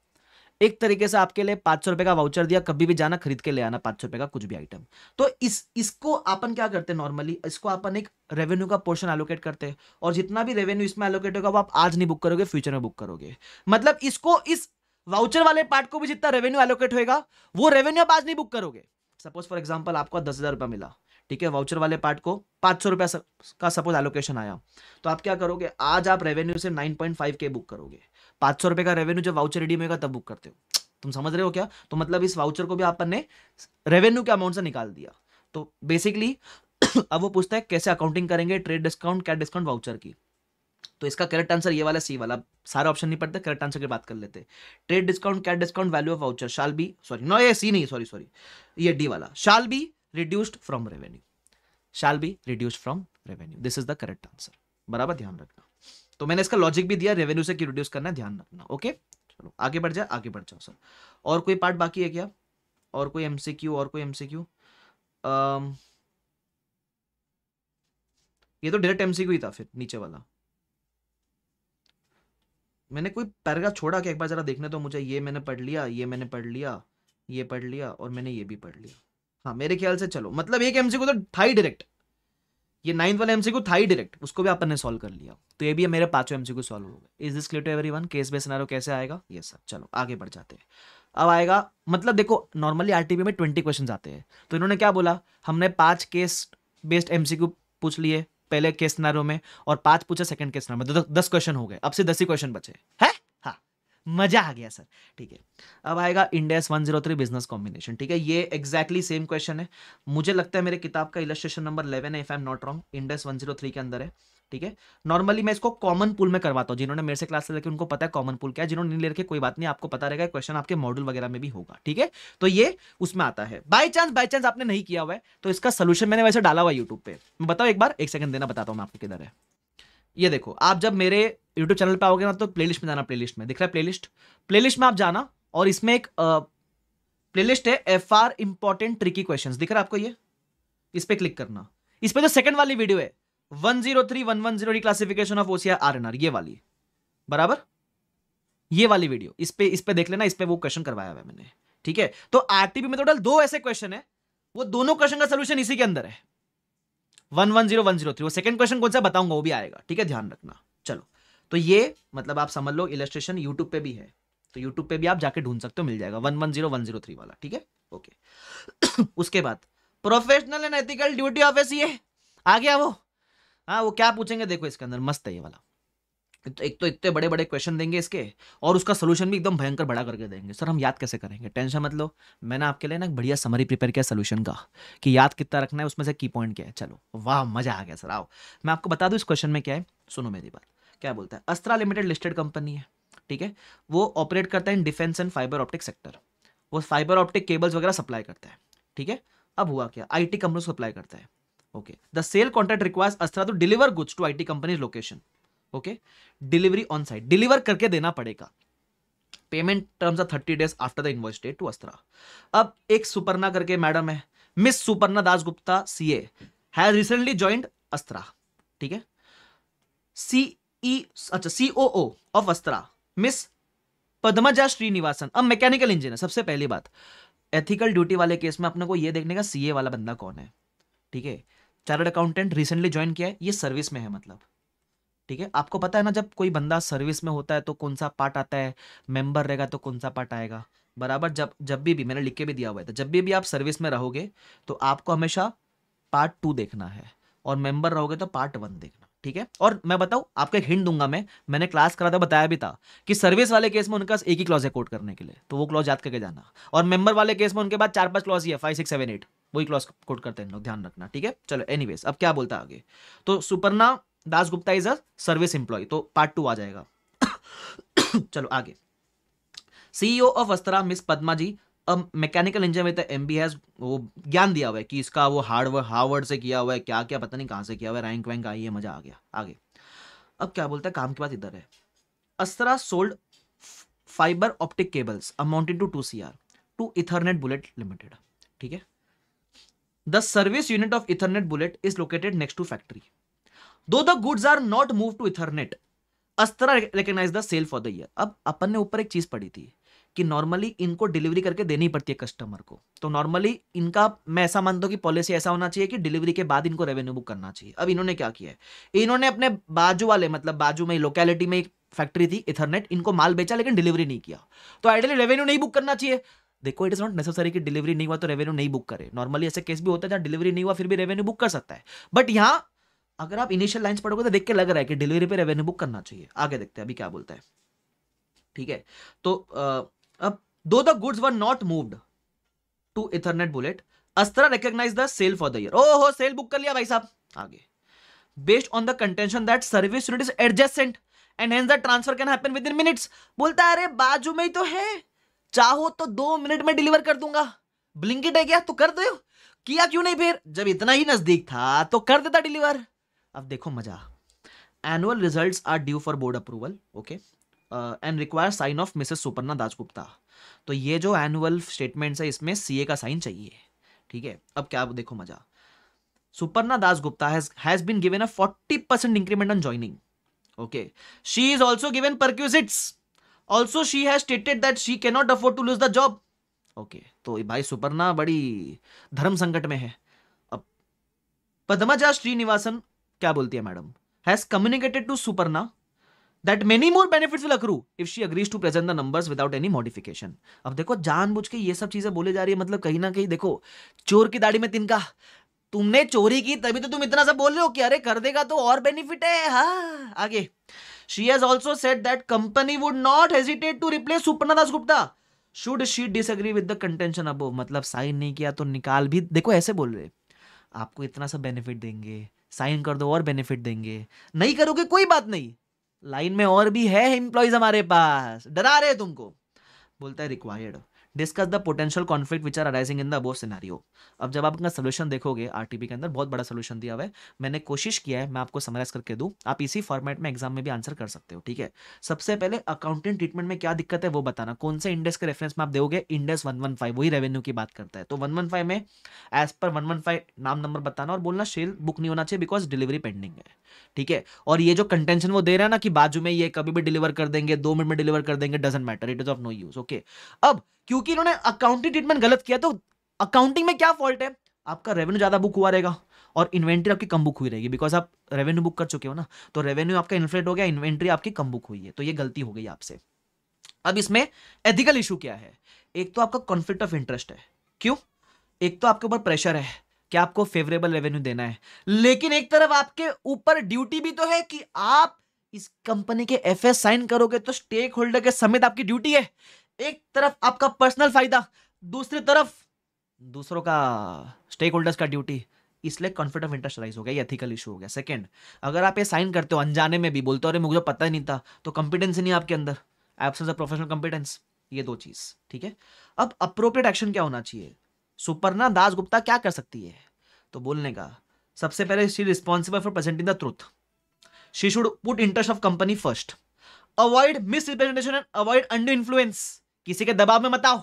एक तरीके से आपके लिए पांच सौ रुपए का वाउचर दिया कभी भी जाना खरीद के ले आना पांच सौ रुपए का कुछ भी आइटम तो इस इसको अपन क्या करते हैं नॉर्मली इसको अपन एक रेवेन्यू का पोर्शन एलोकेट करते हैं और जितना भी रेवेन्यू इसमें एलोकेट होगा वो आप आज नहीं बुक करोगे फ्यूचर में बुक करोगे मतलब इसको इस वाउचर वाले पार्ट को भी जितना रेवेन्यू एलोकेट होगा वो रेवेन्यू आप आज नहीं बुक करोगे सपोज फॉर एग्जाम्पल आपको दस हज़ार रुपया मिला ठीक है वाउचर वाले पार्ट को पांच सौ रुपया का सपोज एलोकेशन आया तो आप क्या करोगे आज आप रेवेन्यू से नाइन पॉइंट फाइव के बुक करोगे पांच सौ रुपए का रेवेन्यू जब वाउचर रिडीम होगा तब बुक करते हो तुम समझ रहे हो क्या तो मतलब इस वाउचर को भी अपन ने रेवेन्यू के अमाउंट से निकाल दिया तो बेसिकली अब वो पूछता है कैसे अकाउंटिंग करेंगे ट्रेड डिस्काउंट क्या डिस्काउंट वाउचर की तो इसका करेक्ट आंसर ये वाला सी वाला सारा ऑप्शन नहीं पड़ता करेक्ट आंसर की बात कर लेते trade discount cash discount value of voucher shall be sorry no ये सी नहीं सॉरी सॉरी ये डी वाला shall be reduced from revenue shall be reduced from revenue this is the correct answer बराबर ध्यान रखना तो मैंने इसका लॉजिक भी दिया रेवेन्यू से रिड्यूस करना है ध्यान रखना ओके चलो आगे बढ़ जाए आगे बढ़ जाओ सर और कोई पार्ट बाकी है क्या और कोई एमसीक्यू और कोई एमसीक्यू ये तो डायरेक्ट एमसीक्यू ही था फिर नीचे वाला मैंने कोई पैराग्राफ छोड़ा कि एक बार जरा देखने तो मुझे ये मैंने पढ़ लिया ये मैंने पढ़ लिया ये पढ़ लिया और मैंने ये भी पढ़ लिया हाँ मेरे ख्याल से चलो मतलब एक एमसीक्यू तो था ही डायरेक्ट ये नाइन्थ वाला एमसीक्यू था ही डायरेक्ट उसको भी अपन ने सॉल्व कर लिया तो ये भी मेरे पांचों एमसीक्यू सॉल्व हो गए is this clear to everyone case base scenario कैसे आएगा ये सर सब चलो आगे बढ़ जाते हैं अब आएगा मतलब देखो नॉर्मली आरटीपी में ट्वेंटी क्वेश्चन आते हैं तो इन्होंने क्या बोला हमने पांच केस बेस्ड एमसीक्यू पूछ लिए पहले केस सिनेरियो में और पांच पूछे सेकंड केस सिनेरियो में दस क्वेश्चन हो गए अब से दस ही क्वेश्चन बचे हैं मजा आ गया सर ठीक है अब आएगा इंडेस 103 बिजनेस कॉम्बिनेशन ठीक है ये एक्जैक्टली सेम क्वेश्चन है मुझे लगता है मेरे किताब का इलस्ट्रेशन नंबर 11 है if I am not wrong Ind AS 103 के अंदर है ठीक है नॉर्मली मैं इसको कॉमन पूल में करवाता हूँ जिन्होंने मेरे से क्लास लेकर उनको पता है कॉमन पुल क्या है जिन्होंने नहीं ले रखे कोई बात नहीं आपको पता रहेगा क्वेश्चन आपके मॉड्यूल वगैरह में भी होगा ठीक है तो ये उसमें आता है बाई चांस बाई चांस आपने नहीं किया हुआ है तो इसका सोल्यूशन मैंने वैसे डाला हुआ यूट्यूब पर बताओ एक बार एक सेकंड देना बताता हूँ मैं आपको किधर है ये देखो आप जब मेरे यूट्यूब चैनल पे आओगे ना तो प्लेलिस्ट में जाना प्लेलिस्ट में दिख रहा है प्लेलिस्ट प्लेलिस्ट में आप जाना और इसमें एक प्लेलिस्ट है F R important tricky question दिख रहा है आपको ये इस पर क्लिक करना इस पर जो सेकंड वाली वीडियो है one zero three one one zero reclassification of OCR R N R ये वाली बराबर ये वाली वीडियो इस पे इस पे देख लेना इस पे वो क्वेश्चन करवाया हुआ है मैंने ठीक है तो आरटीपी में टोटल तो दो ऐसे क्वेश्चन है वो दोनों क्वेश्चन का सोल्यूशन इसी के अंदर है one one zero one zero three वो सेकंड क्वेश्चन कौन सा बताऊंगा वो भी आएगा ठीक है ध्यान रखना तो ये मतलब आप समझ लो इलेट्रेशन यूट्यूब पे भी है तो यूट्यूब पे भी आप जाके ढूंढ सकते हो मिल जाएगा one one zero one zero three वाला ठीक है ओके उसके बाद professional and ethical duty of A C आ गया वो हाँ वो क्या पूछेंगे देखो इसके अंदर मस्त है ये वाला तो एक तो इतने बड़े बड़े क्वेश्चन देंगे इसके और उसका सोल्यूशन भी एकदम भयंकर बड़ा करके देंगे सर हम याद कैसे करेंगे टेंशन मत लो मैंने आपके लिए ना एक बढ़िया समरी प्रिपेयर किया सोल्यूशन का कि याद कितना रखना है उसमें से की पॉइंट क्या है चलो वाह मजा आ गया सर आओ मैं आपको बता दूँ इस क्वेश्चन में क्या है सुनो मेरी बात क्या बोलता है अस्त्रा लिमिटेड लिस्टेड कंपनी है ठीक है वो ऑपरेट करता है in defence and fibre optic sector वो फाइबर ऑप्टिक केबल्स वगैरह सप्लाई करता है ठीक है अब हुआ क्या आई टी कंपनी सप्लाई करता है okay the sale contract requires Astra to deliver goods to I T companies location okay delivery on site deliver करके देना पड़ेगा payment terms of thirty days after the invoice date to Astra अब एक सुपर्णा करके मैडम है miss Suparna Das Gupta C A has recently joined Astra ठीक है सी ई e, अच्छा CO of Astra miss Padmaja Srinivasan अब मैकेनिकल इंजीनियर सबसे पहली बात एथिकल ड्यूटी वाले केस में अपने को ये देखने का सीए वाला बंदा कौन है ठीक है चार्टर्ड अकाउंटेंट रिसेंटली ज्वाइन किया है ये सर्विस में है मतलब ठीक है आपको पता है ना जब कोई बंदा सर्विस में होता है तो कौन सा पार्ट आता है मेंबर रहेगा तो कौन सा पार्ट आएगा बराबर जब जब भी भी मैंने लिख के भी दिया हुआ है तो जब भी भी आप सर्विस में रहोगे तो आपको हमेशा पार्ट टू देखना है और मेंबर रहोगे तो पार्ट वन देखना ठीक है और मैं बताऊं आपको एक हिंट दूंगा मैं मैंने क्लास करा था बताया भी था कि सर्विस वाले केस में उनका एक ही क्लॉज है कोर्ट करने के लिए तो वो क्लॉज याद करके जाना और मेंबर वाले केस में उनके बाद चार पांच क्लॉज ही है फाइव सिक्स सेवन एट वही क्लॉज कोट करते हैं ध्यान रखना ठीक है चलो एनी अब क्या बोलता आगे तो Suparna Das Gupta is a service employee तो पार्ट टू आ जाएगा चलो आगे CEO of Astra miss Padma ji mechanical engineer में तो एम बी एस वो ज्ञान दिया हुआ है कि इसका वो हार्ड हार्वर्ड से किया हुआ है क्या क्या पता नहीं कहाँ से किया हुआ है रैंक वैंक आई है मजा आ गया आगे अब क्या बोलता है काम की बात इधर है Astra sold fibre optic cables amounted to two C R to Ethernet bullet limited ठीक है the service unit of Ethernet bullet is located next to factory though the goods are not move to Ethernet Astra recognise the sale for the year अब अपन ने ऊपर एक चीज पढ़ी थी कि नॉर्मली इनको डिलीवरी करके देनी पड़ती है कस्टमर को तो नॉर्मली इनका मैं ऐसा मानता हूँ कि पॉलिसी ऐसा होना चाहिए कि डिलीवरी के बाद इनको रेवेन्यू बुक करना चाहिए अब इन्होंने क्या किया है इन्होंने अपने बाजू वाले मतलब बाजू में लोकेलिटी में एक फैक्ट्री थी इथरनेट इनको माल बेचा लेकिन डिलीवरी नहीं किया तो आइडियली रेवेन्यू नहीं बुक करना चाहिए देखो इट इज़ नॉट नेसेसरी कि डिलीवरी नहीं हुआ तो रेवेन्यू नहीं बुक करे नॉर्मली ऐसे केस भी होता है जहाँ डिलीवरी नहीं हुआ फिर भी रेवेन्यू बुक कर सकता है बट यहाँ अगर आप इनिशियल लाइन्स पढ़ोगे तो देख के लग रहा है कि डिलीवरी पे रेवेन्यू बुक करना चाहिए आगे देखते हैं अभी क्या बोलता है ठीक है तो अब though the goods were not moved to Ethernet bullet Astra recognise the sale for the year ओ हो सेल बुक कर लिया भाई साहब आगे based on the contention that service unit is adjacent and hence the transfer can happen within minutes बोलता है अरे बाजू में ही तो है चाहो तो दो मिनट में डिलीवर कर दूंगा ब्लिंकिट है क्या तो कर दो किया क्यों नहीं फिर जब इतना ही नजदीक था तो कर देता डिलीवर अब देखो मजा annual results are due for board approval okay and require sign off mrs Suparna Dasgupta तो ये जो एनुअल स्टेटमेंट्स है इसमें सीए का साइन चाहिए ठीक है अब क्या देखो मजा Suparna Dasgupta has been given a 40 percent increment on joining okay she is also given perquisites also she has stated that she cannot afford to lose the job okay तो भाई सुपर्णा बड़ी धर्म संकट में है अब पद्मजा श्रीनिवासन क्या बोलती है madam has communicated to Suparna that many more benefit will accrue if she agrees to present the numbers without any modification अब देखो जानबूझ के ये सब चीजें बोले जा रही है मतलब कहीं ना कहीं देखो चोर की दाढ़ी में तिनका तुमने चोरी की तभी तो तुम इतना सब बोल रहे हो कि अरे कर देगा तो और बेनिफिट है हाँ आगे she has also set that company would not hesitate to replace Suparna Das Gupta should she disagree with the contention above मतलब साइन नहीं किया तो निकाल भी देखो ऐसे बोल रहे आपको इतना सा बेनिफिट देंगे साइन कर दो और बेनिफिट देंगे नहीं करोगे कोई बात नहीं लाइन में और भी है एम्प्लॉयज हमारे पास डरा रहे तुमको बोलता है required discuss the potential conflict which are arising in the above scenario अब जब आप अपना सोल्यूशन देखोगे आर के अंदर बहुत बड़ा सोल्यूशन दिया हुआ है मैंने कोशिश किया है मैं आपको समराइज करके दूँ आप इसी फॉर्मेट में एग्जाम में भी आंसर कर सकते हो ठीक है सबसे पहले अकाउंटेंट ट्रीटमेंट में क्या दिक्कत है वो बताना कौन से इंडेक्स के रेफरेंस में आप दोगे इंडेस वन वन फाइव वही रेवेन्यू की बात करता है तो वन वन फाइव में as per one one five नाम नंबर बताना और बोलना शेल बुक नहीं होना चाहिए बिकॉज डिलीवरी पेंडिंग है ठीक है और ये जो कंटेंशन वो दे रहा है ना कि बाजू में ये कभी भी डिलीवर कर देंगे दो मिनट में डिलीवर कर देंगे doesn't matter it is of no use okay अब क्योंकि इन्होंने अकाउंटिंग ट्रीटमेंट गलत किया तो अकाउंटिंग में क्या फॉल्ट है आपका रेवेन्यू ज़्यादा बुक हुआ रहेगा और इन्वेंट्री आपकी कम बुक हुई रहेगी बिकॉज आप रेवेन्यू बुक कर चुके हो ना तो रेवेन्यू आपका इन्फ्लेट हो गया इन्वेंट्री आपकी कम बुक हुई है तो ये गलती हो गई आपसे अब इसमें एथिकल इशू क्या है एक तो आपका कॉन्फ्लिक्ट ऑफ इंटरेस्ट है क्यों एक तो आपके ऊपर प्रेशर है कि आपको फेवरेबल रेवेन्यू देना है लेकिन एक तरफ आपके ऊपर ड्यूटी भी तो है कि आप इस कंपनी के एफ साइन करोगे तो स्टेक होल्डर के समेत आपकी ड्यूटी है एक तरफ आपका पर्सनल फायदा दूसरी तरफ दूसरों का स्टेक होल्डर्स का ड्यूटी इसलिए कॉन्फ्लिक्ट ऑफ इंटरेस्ट राइज हो गया एथिकल इशू हो गया सेकंड अगर आप ये साइन करते हो अनजाने में भी बोलते हो अरे मुझे तो पता ही नहीं था तो कॉम्पिटेंस ही नहीं आपके अंदर एबसेंस ऑफ प्रोफेशनल कॉम्पिटेंस ये दो चीज़ ठीक है अब अप्रोप्रिएट एक्शन क्या होना चाहिए सुपर्णा दास गुप्ता क्या कर सकती है तो बोलने का सबसे पहले she responsible for presenting the truth she should put interest of company first avoid misrepresentation and avoid under influence किसी के दबाव में मत आओ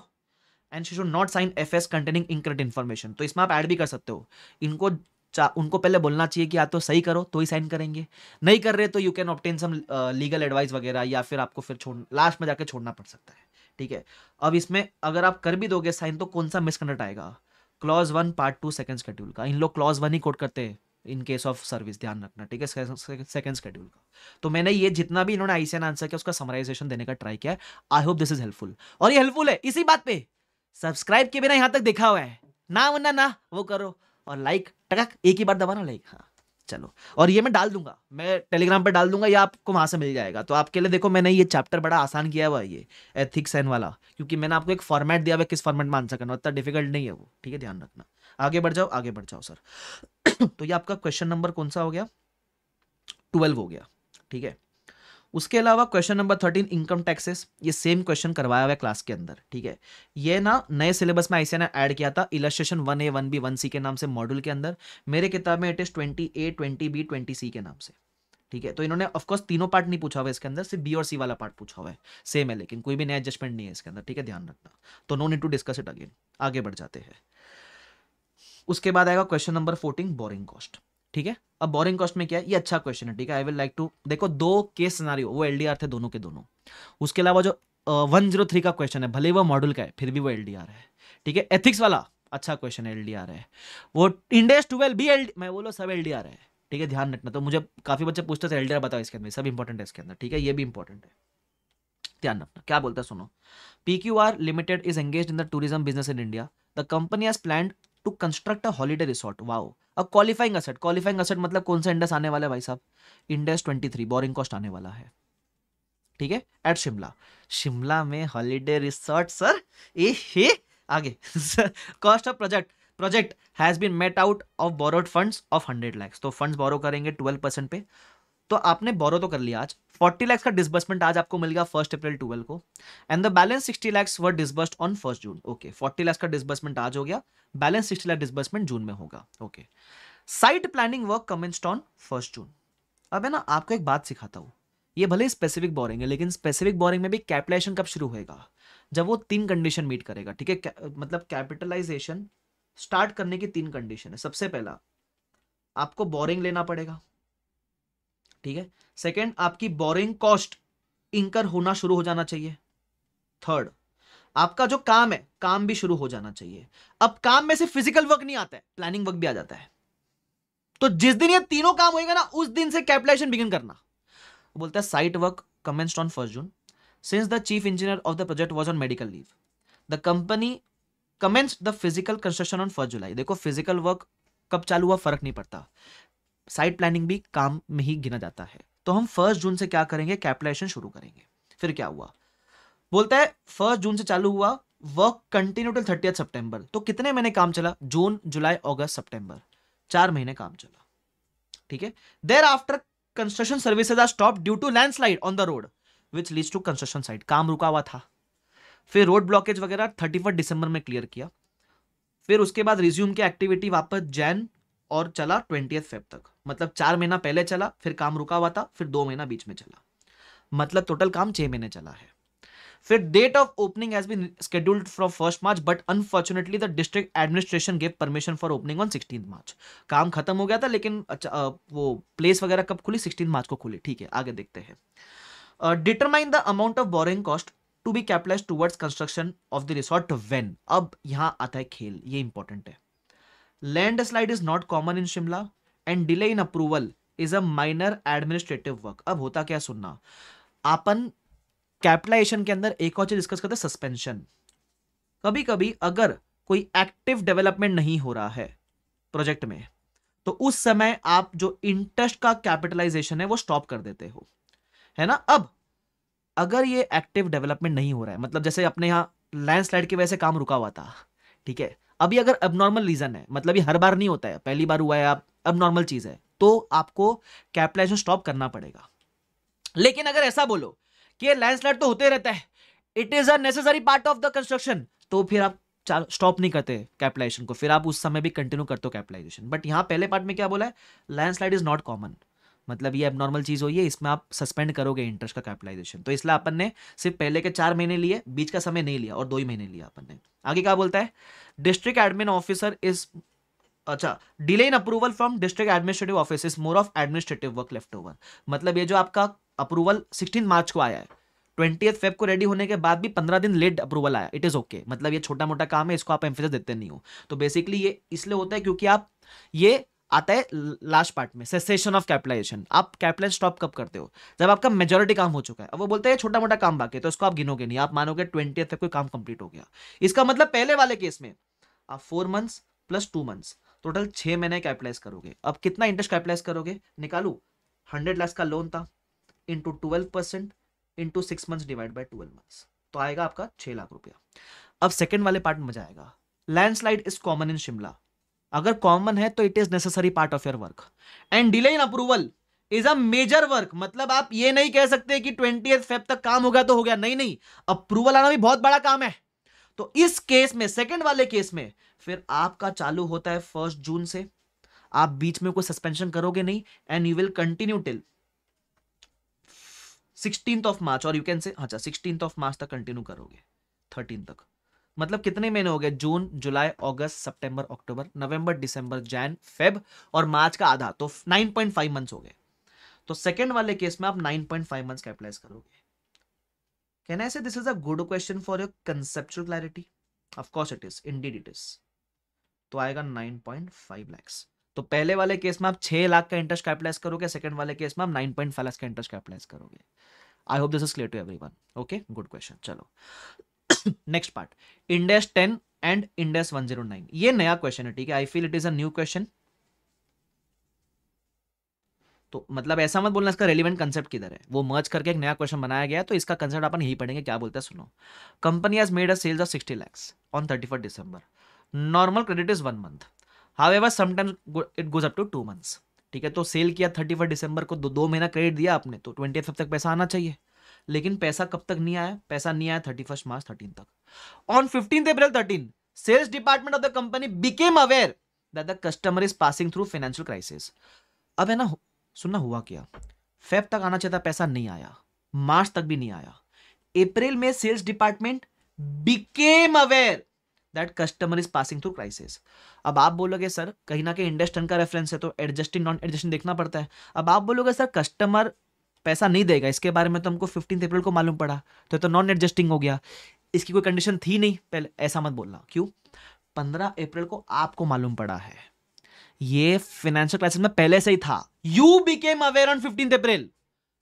and she should not sign F S containing incorrect information तो इसमें आप ऐड भी कर सकते हो इनको उनको पहले बोलना चाहिए कि आप तो सही करो तो ही साइन करेंगे नहीं कर रहे तो you can obtain some legal advice वगैरह या फिर आपको फिर छोड़ लास्ट में जाकर छोड़ना पड़ सकता है ठीक है अब इसमें अगर आप कर भी दोगे साइन तो कौन सा मिसकंडक्ट आएगा clause one part two second schedule का इन लोग क्लॉज वन ही कोट करते हैं इन केस ऑफ सर्विस ध्यान रखना ठीक है सेकंड स्केड्यूल का तो मैंने ये जितना भी इन्होंने आईसीएन आंसर किया उसका समराइजेशन देने का ट्राई किया I hope this is helpful और ये हेल्पफुल है इसी बात पे सब्सक्राइब के बिना यहाँ तक देखा हुआ है ना वरना ना वो करो और लाइक टकक एक ही बार दबाना लाइक हाँ चलो और ये मैं डाल दूंगा मैं टेलीग्राम पर डाल दूंगा या आपको वहां से मिल जाएगा तो आपके लिए देखो मैंने ये चैप्टर बड़ा आसान किया हुआ ये एथिक्स एन वाला क्योंकि मैंने आपको एक फॉर्मेट दिया हुआ किस फॉर्मेट में आंसर करना इतना डिफिकल्ट नहीं है वो ठीक है ध्यान रखना आगे बढ़ जाओ आगे बढ़ जाओ सर तो ये आपका क्वेश्चन नंबर कौन सा हो गया ट्वेल्व हो गया ठीक है उसके अलावा question number thirteen income taxes ये सेम क्वेश्चन करवाया हुआ है क्लास के अंदर ठीक है ये ना नए सिलेबस में ऐसे ना ऐड किया था illustration one A one B one C के नाम से मॉड्यूल के अंदर मेरे किताब में it is twenty A twenty B twenty C के नाम से ठीक है तो इन्होंने ऑफकोर्स तीनों पार्ट नहीं पूछा हुआ इसके अंदर सिर्फ बी और सी वाला पार्ट पूछा हुआ है सेम है लेकिन कोई भी नया एडजस्टमेंट नहीं है इसके अंदर ठीक है ध्यान रखना तो no need to discuss it again आगे बढ़ जाते हैं उसके बाद आएगा question number fourteen borrowing cost ठीक है अब बोरिंग कॉस्ट में क्या है ये अच्छा क्वेश्चन है ठीक है आई विल लाइक टू देखो दो केस सिनारियो वो एलडीआर थे दोनों के दोनों उसके अलावा जो वन जीरो थ्री का क्वेश्चन है भले वो मॉडल का है फिर भी वो एलडीआर है ठीक है एथिक्स वाला अच्छा क्वेश्चन एल डी आर है वो इंडेस ट्वेल्व भी एल मैं बोलो सब एल डी आर है ठीक है ध्यान रखना तो मुझे काफी बच्चे पूछते थे एल डी आर बताओ इसके अंदर सब इंपॉर्टेंट है इसके अंदर ठीक है ये भी इंपॉर्टेंट है ध्यान रखना क्या बोलता है सुनो P Q R limited is engage in the tourism business in India the company has plan to construct a holiday resort wow a qualifying asset qualifying asset मतलब कौन सा इंडस आने वाला है भाई साहब Ind AS twenty three borrowing cost आने वाला है ठीक है एट शिमला शिमला में हॉलीडे रिसोर्ट सर ए हे आगे cost of project project has been met out of borrowed funds of hundred lakhs तो फंड्स बोरो करेंगे ट्वेल्व परसेंट पे तो आपने बोरो तो कर लिया आज 40 लैक्स का डिसबर्समेंट आज आपको मिल गया फर्स्ट अप्रैल ट्वेल्व को and the balance 60 lakhs were disbursed on first June okay 40 lakhs का डिसबर्समेंट आज हो गया बैलेंस 60 लाख डिसबर्समेंट जून में होगा okay site planning work commenced on first June अब है ना आपको एक बात सिखाता हूँ ये भले स्पेसिफिक बोरिंग है लेकिन स्पेसिफिक बोरिंग में भी कैपिटलाइजेशन कब शुरू होगा जब वो तीन कंडीशन मीट करेगा ठीक है मतलब कैपिटलाइजेशन स्टार्ट करने की तीन कंडीशन है सबसे पहला आपको बोरिंग लेना पड़ेगा ठीक है सेकेंड आपकी बोरिंग कॉस्ट इंकर होना शुरू हो जाना चाहिए थर्ड आपका जो काम है काम भी शुरू हो जाना चाहिए अब काम में से फिजिकल वर्क नहीं आता है प्लानिंग वर्क भी आ जाता है तो जिस दिन ये तीनों काम होएगा ना उस दिन से कैपिटलाइजेशन बिगिन करना बोलता है site work commenced on first June since the chief engineer of the project was on medical leave the company commenced the physical construction on first July देखो फिजिकल वर्क कब चालू हुआ फर्क नहीं पड़ता साइट प्लानिंग भी काम में ही गिना जाता है तो हम फर्स्ट जून से क्या करेंगे कैपिटलाइजेशन शुरू करेंगे फिर क्या हुआ बोलता है फर्स्ट जून से चालू हुआ work continue till thirty September तो कितने महीने काम चला जून जुलाई अगस्त सितंबर चार महीने काम चला ठीक है there after construction services are stop due to landslide on the road which leads to construction site काम रुका हुआ था फिर रोड ब्लॉकेज वगैरह थर्टी दिसंबर में क्लियर किया फिर उसके बाद रिज्यूम की एक्टिविटी वापस जैन और चला ट्वेंटी फेब तक मतलब चार महीना पहले चला फिर काम रुका हुआ था फिर दो महीना बीच में चला मतलब टोटल काम छह महीने चला है फिर date of opening has been scheduled from first March but unfortunately the district administration gave permission for opening on sixteen March काम खत्म हो गया था लेकिन अच्छा वो प्लेस वगैरह कब खुली सिक्सटीन मार्च को खुली ठीक है आगे देखते हैं determine the amount of borrowing cost to be capitalise towards construction of the resort when अब यहाँ आता है खेल ये इंपॉर्टेंट है landslide is not common in Shimla and delay in approval is a minor administrative work अब होता क्या सुनना अपन कैपिटलाइजेशन के अंदर एक और चीज डिस्कस करते सस्पेंशन कभी कभी अगर कोई एक्टिव डेवलपमेंट नहीं हो रहा है प्रोजेक्ट में तो उस समय आप जो इंटरेस्ट का कैपिटलाइजेशन है वो स्टॉप कर देते हो है ना अब अगर ये एक्टिव डेवलपमेंट नहीं हो रहा है मतलब जैसे अपने यहां लैंडस्लाइड की वजह से काम रुका हुआ था ठीक है अभी अगर अब रीजन है मतलब ये हर बार नहीं होता है पहली बार हुआ है आप अब चीज है तो आपको कैपिटलाइजेशन स्टॉप करना पड़ेगा लेकिन अगर ऐसा बोलो कि लैंडस्लाइड तो होते रहता है it is a necessary part of the construction तो फिर आप स्टॉप नहीं करते कैपिटलाइजेशन को फिर आप उस समय भी कंटिन्यू करते हो कैपिटलाइजेशन बट यहां पहले पार्ट में क्या बोला है लैंडस्लाइड इज नॉट कॉमन मतलब ये नॉर्मल चीज़ हुई है इसमें आप सस्पेंड करोगे इंटरेस्ट का कैपिटलाइजेशन तो इसलिए अपन ने सिर्फ पहले के चार महीने लिए बीच का समय नहीं लिया और दो ही महीने लिया अपन ने आगे क्या बोलता है डिस्ट्रिक्ट एडमिन ऑफिसर इज अच्छा delay in approval from district administrative office is more of administrative work left over मतलब ये जो आपका अप्रूवल सिक्सटीन मार्च को आया है ट्वेंटी फेब को रेडी होने के बाद भी पंद्रह दिन लेट अप्रूवल आया इट इज़ ओके मतलब ये छोटा मोटा काम है इसको आप एम्फेसिस देते नहीं हो तो बेसिकली ये इसलिए होता है क्योंकि आप ये आता है लास्ट पार्ट में सेसेशन ऑफ कैपिटलाइजेशन आप कैपिटलाइज स्टॉप कब करते हो जब आपका मेजोरिटी काम हो चुका है अब वो बोलते हैं छोटा मोटा काम बाकी है तो इसको आप गिनोगे नहीं आप मानोगे ट्वेंटी तक कोई काम कंप्लीट हो गया इसका मतलब पहले वाले केस में आप four months plus two months total छह महीने कैपिटलाइज करोगे अब कितना इंटरेस्ट कैपिटलाइज करोगे निकालू हंड्रेड लाख का लोन था into twelve percent into six months divide by twelve months तो आएगा आपका छह लाख रुपया अब सेकेंड वाले पार्ट में मजा आएगा landslide is common in Shimla अगर कॉमन है तो it is necessary part of your work and delay in approval is a major work मतलब आप ये नहीं कह सकते कि ट्वेंटी फेब तक काम हो गया तो हो गया नहीं नहीं अप्रूवल आना भी बहुत बड़ा काम है तो इस केस में सेकेंड वाले केस में फिर आपका चालू होता है फर्स्ट जून से आप बीच में कोई सस्पेंशन करोगे नहीं and you will continue till sixteen of March और यू कैन से अच्छा सिक्सटीन ऑफ मार्च तक कंटिन्यू करोगे थर्टीन तक मतलब कितने महीने हो गए जून जुलाई अगस्त सितंबर अक्टूबर नवंबर दिसंबर जैन फेब और मार्च का आधा तो 9.5 मंथ्स हो गए तो सेकंड वाले केस में आप 9.5 मंथ्स कैपिटलाइज करोगे can I say this is a good question for your conceptual clarity of course it is indeed it is तो आएगा नाइन पॉइंट तो पहले वाले केस में आप छह लाख का इंटरेस्ट कैपिटलाइज करोगे सेकंड वाले केस में आप नाइन पॉइंट फाइव लाख का इंटरेस्ट कैपिटलाइज करोगे I hope this is clear to everyone okay good question चलो next part Ind AS ten and Ind AS one zero nine ये नया क्वेश्चन है ठीक है I feel it is a new question तो मतलब ऐसा मत बोलना इसका रेलिवेंट कंसेप्ट किधर है वो मर्ज करके एक नया क्वेश्चन बनाया गया तो इसका कंसेप्ट अपन यही पढ़ेंगे क्या बोलते हैं सुनो company has made a sales of 60 lakhs on 31 December normal credit is one month however sometimes it goes up to two months ठीक है तो सेल किया 31 दिसंबर को दो, तो दो महीना क्रेडिट दिया आपने तो ट्वेंटी तक पैसा आना चाहिए लेकिन पैसा कब तक नहीं आया पैसा नहीं आया थर्टी फर्स्ट मार्च थर्टीन तक on fifteen April thirteen sales department of the company became aware that the customer is passing through financial crisis अब है ना सुनना हुआ क्या फेब तक आना चाहता पैसा नहीं आया मार्च तक भी नहीं आया अप्रैल में sales department became aware that customer is passing through crisis अब आप बोलोगे सर कहीं ना कहीं इंडस्ट्रन का रेफरेंस है तो एडजस्टिंग नॉन एडजस्टिंग देखना पड़ता है अब आप बोलोगे सर कस्टमर पैसा नहीं देगा इसके बारे में तो हमको फिफ्टीन अप्रैल को मालूम पड़ा तो तो नॉन एडजस्टिंग हो गया इसकी कोई कंडीशन थी नहीं पहले ऐसा मत बोलना क्यों पंद्रह अप्रैल को आपको मालूम पड़ा है ये फाइनेंशियल क्राइसिस में पहले से ही था you became aware on fifteen April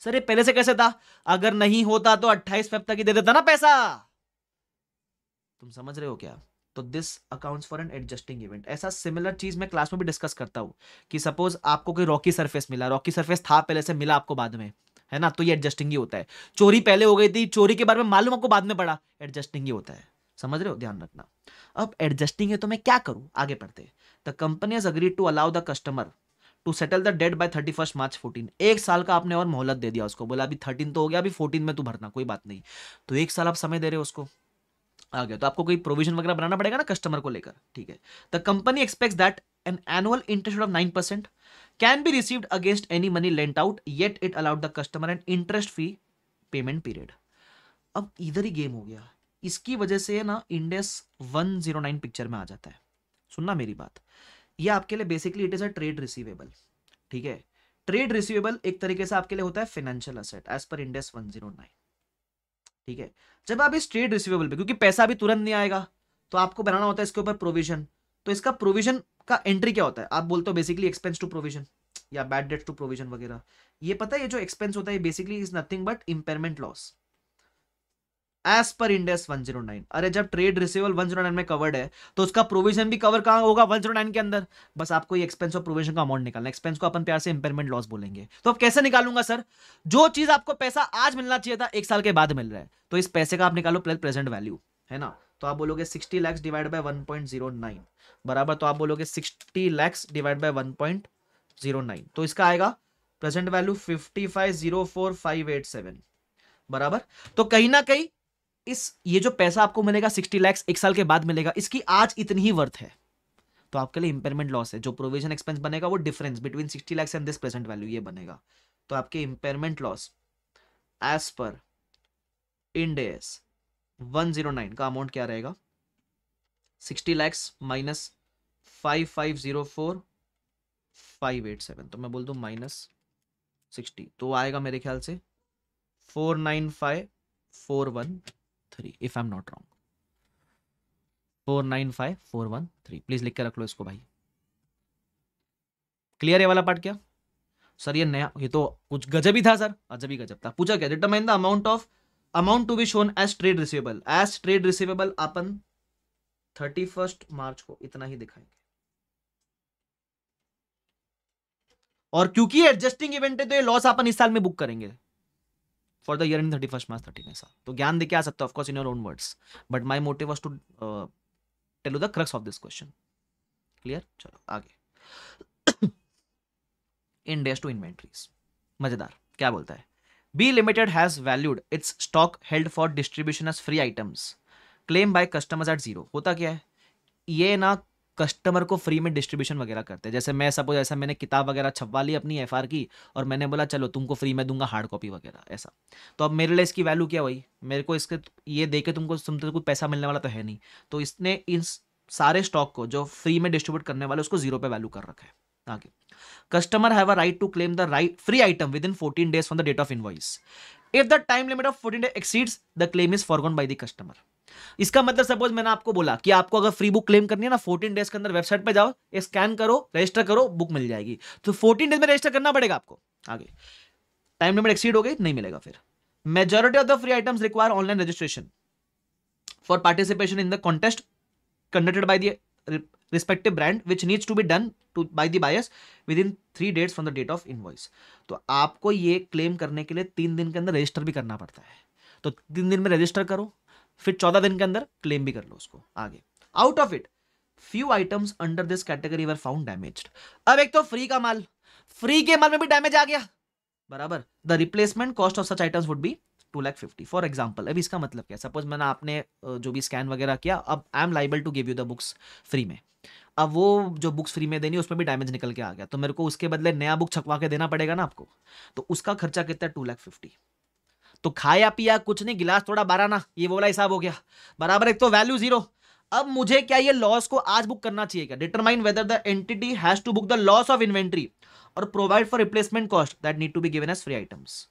sir ये पहले से कैसे था अगर नहीं होता तो अट्ठाईस फेब तक ही दे देता ना पैसा तुम समझ रहे हो क्या तो this accounts for an adjusting event ऐसा सिमिलर चीज मैं क्लास में भी डिस्कस करता हूं कि सपोज आपको कोई रॉकी सरफेस मिला रॉकी सरफेस था पहले से मिला आपको बाद में है ना तो ये एडजस्टिंग ही होता है चोरी पहले हो गई थी चोरी के बारे में मालूम आपको बाद में पड़ा एडजस्टिंग ही होता है समझ रहे हो ध्यान रखना अब एडजस्टिंग है तो मैं क्या करूं आगे पढ़ते the company has to allow the customer to settle the debt by thirty first March fourteen एक साल का आपने और मोहलत दे दिया उसको बोला अभी थर्टीन तो हो गया अभी फोर्टीन में तू भरना कोई बात नहीं तो एक साल आप समय दे रहे हो उसको आ गया तो आपको कोई प्रोविजन वगैरह बनाना पड़ेगा ना कस्टमर को लेकर ठीक है the company expect that an annual interest of nine percent can be received against any money lent out yet it allowed the customer and interest free payment period अब इधर ही गेम हो गया इसकी वजह से ना इंडेस 109 पिक्चर में आ जाता है सुनना मेरी बात ये आपके लिए basically it is a trade receivable ठीक है ट्रेड रिसीवेबल एक तरीके से आपके लिए होता है फाइनेंशियल असेट एज पर इंडेस 109 ठीक है जब आप इस ट्रेड रिसीवेबल पे क्योंकि पैसा भी तुरंत नहीं आएगा तो आपको बनाना होता है इसके ऊपर प्रोविजन तो इसका प्रोविजन का एंट्री क्या होता है आप बोलते हो बेसिकली एक्सपेंस टू प्रोविजन या बैड डेट टू प्रोविजन वगैरह ये पता है ये जो एक्सपेंस होता है basically is nothing but impairment loss as per Ind AS one zero nine अरे जब trade receivable one zero nine में कवर्ड है तो उसका प्रोविजन भी कवर कहाँ होगा वन जीरो नाइन के अंदर बस आपको ये एक्सपेंस और प्रोविजन का अमाउंट निकालना एक्सपेंस को अपन प्यार से इंपेयरमेंट लॉस बोलेंगे तो अब कैसे निकालूंगा सर जो चीज आपको पैसा आज मिलना चाहिए था एक साल के बाद मिल रहा है तो इस पैसे का आप निकालो प्लस प्रेजेंट वैल्यू है ना तो आप बोलोगे sixty lakhs divide by one point zero nine बराबर तो आप बोलोगे sixty lakhs divide by one point zero nine तो इसका आएगा present value fifty five zero four five eight seven बराबर तो कहीं ना कहीं इस ये जो पैसा आपको मिलेगा सिक्सटी लैक्स एक साल के बाद मिलेगा इसकी आज इतनी ही वर्थ है तो आपके लिए इंपेयरमेंट लॉस है जो प्रोविजन एक्सपेंस बनेगा वो difference between sixty lakhs and this present value ये बनेगा तो आपके impairment loss as per Ind AS one zero nine का अमाउंट क्या रहेगा sixty lakhs minus five five zero four five eight seven तो मैं बोल दूँ माइनस सिक्सटी तो आएगा मेरे ख्याल से four nine five four one three if I am not wrong four nine five four one three please लिख के रख लो इसको भाई क्लियर है वाला पार्ट क्या सर ये नया ये तो कुछ गजब ही था सर अजब ही गजब था पूछा क्या determine the amount of amount to be shown as trade receivable as trade receivable अपन थर्टी फर्स्ट मार्च को इतना ही दिखाएंगे और क्योंकि एडजस्टिंग इवेंट है तो ये लॉस अपन इस साल में बुक करेंगे for the year in thirty first March thirty साल तो ज्ञान देके आ सकते of course in your own words but my motive to tell you the crux of this question clear चलो आगे इन टू इन्वेंट्रीज मजेदार क्या बोलता है B Limited has valued its stock held for distribution as free items. Claim by customers at zero. होता क्या है ये ना कस्टमर को फ्री में डिस्ट्रीब्यूशन वगैरह करते हैं जैसे मैं सपोज ऐसा मैंने किताब वगैरह छपवा ली अपनी एफ की और मैंने बोला चलो तुमको फ्री में दूंगा हार्ड कॉपी वगैरह ऐसा तो अब मेरे लिए इसकी वैल्यू क्या हुई मेरे को इसके ये दे के तुमको तुम तो कुछ पैसा मिलने वाला तो है नहीं तो इसने इस सारे स्टॉक को जो फ्री में डिस्ट्रीब्यूट करने वाले उसको जीरो पे वैल्यू कर रखा है आगे Customer have a right to claim the right free item within 14 days from the date of invoice. If the time limit of 14 days exceeds, the claim is forgone by the customer. इसका मतलब सपोज मैंने आपको बोला कि आपको अगर फ्री बुक क्लेम करनी है ना 14 डेज के अंदर वेबसाइट पे जाओ स्कैन करो रजिस्टर करो बुक मिल जाएगी तो 14 डेज में रजिस्टर करना पड़ेगा आपको आगे टाइम लिमिट एक्सीड हो गई नहीं मिलेगा फिर majority of the free items require online registration for participation in the contest conducted by the respective brand which needs to be done to by the buyers within three dates from the date of invoice तो आपको ये क्लेम करने के लिए तीन दिन के अंदर रजिस्टर भी करना पड़ता है तो तीन दिन में रजिस्टर करो फिर चौदह दिन के अंदर क्लेम भी कर लो उसको आगे out of it few items under this category were found damaged अब एक तो फ्री का माल फ्री के माल में भी डैमेज आ गया बराबर the replacement cost of such items would be two lakh fifty for example अभी इसका मतलब क्या सपोज मैंने आपने जो भी स्कैन वगैरह किया अब I am liable to give you the books free में अब वो जो बुक्स फ्री में देनी उसमें भी डैमेज निकल के आ गया तो मेरे को उसके बदले नया बुक छपवा के देना पड़ेगा ना आपको तो उसका खर्चा कितना है टू लैख फिफ्टी तो खाया पिया कुछ नहीं गिलास थोड़ा बारा ना ये बोला हिसाब हो गया बराबर एक तो वैल्यू जीरो अब मुझे क्या ये लॉस को आज बुक करना चाहिए क्या determine whether the entity has to book the loss of inventory और provide for replacement cost that need to be given as free items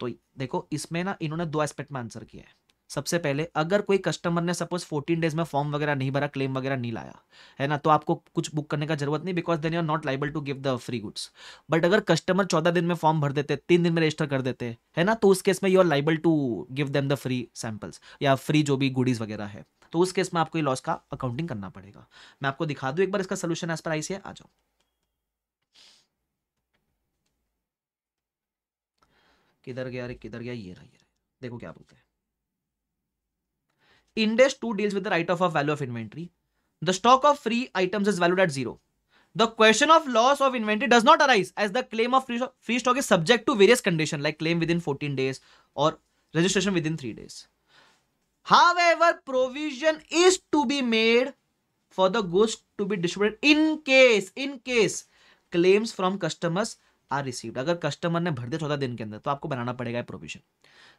तो देखो इसमें ना इन्होंने दो एस्पेक्ट में आंसर किया है सबसे पहले अगर कोई कस्टमर ने सपोज 14 डेज में फॉर्म वगैरह नहीं भरा क्लेम वगैरह नहीं लाया है ना तो आपको कुछ बुक करने का जरूरत नहीं because then you are not liable to give the free goods but अगर कस्टमर 14 दिन में फॉर्म भर देते तीन दिन में रजिस्टर कर देते है ना तो उस केस में you are liable to give them the free samples या फ्री जो भी गुडीज वगैरह है तो उस केस में आपको लॉस का अकाउंटिंग करना पड़ेगा मैं आपको दिखा दूँ एक बार इसका सोल्यूशन एज पर आई आ जाओ किधर गया अरे किधर गया ये रहा ये रहा देखो क्या बोलते हैं index 2 deals with the write off of value of inventory the stock of free items is valued at zero the question of loss of inventory does not arise as the claim of free, free stock is subject to various conditions like claim within 14 days or registration within 3 days however provision is to be made for the goods to be distributed in case in case claims from customers are received अगर कस्टमर ने भर दिया चौदह दिन के अंदर तो आपको बनाना पड़ेगा provision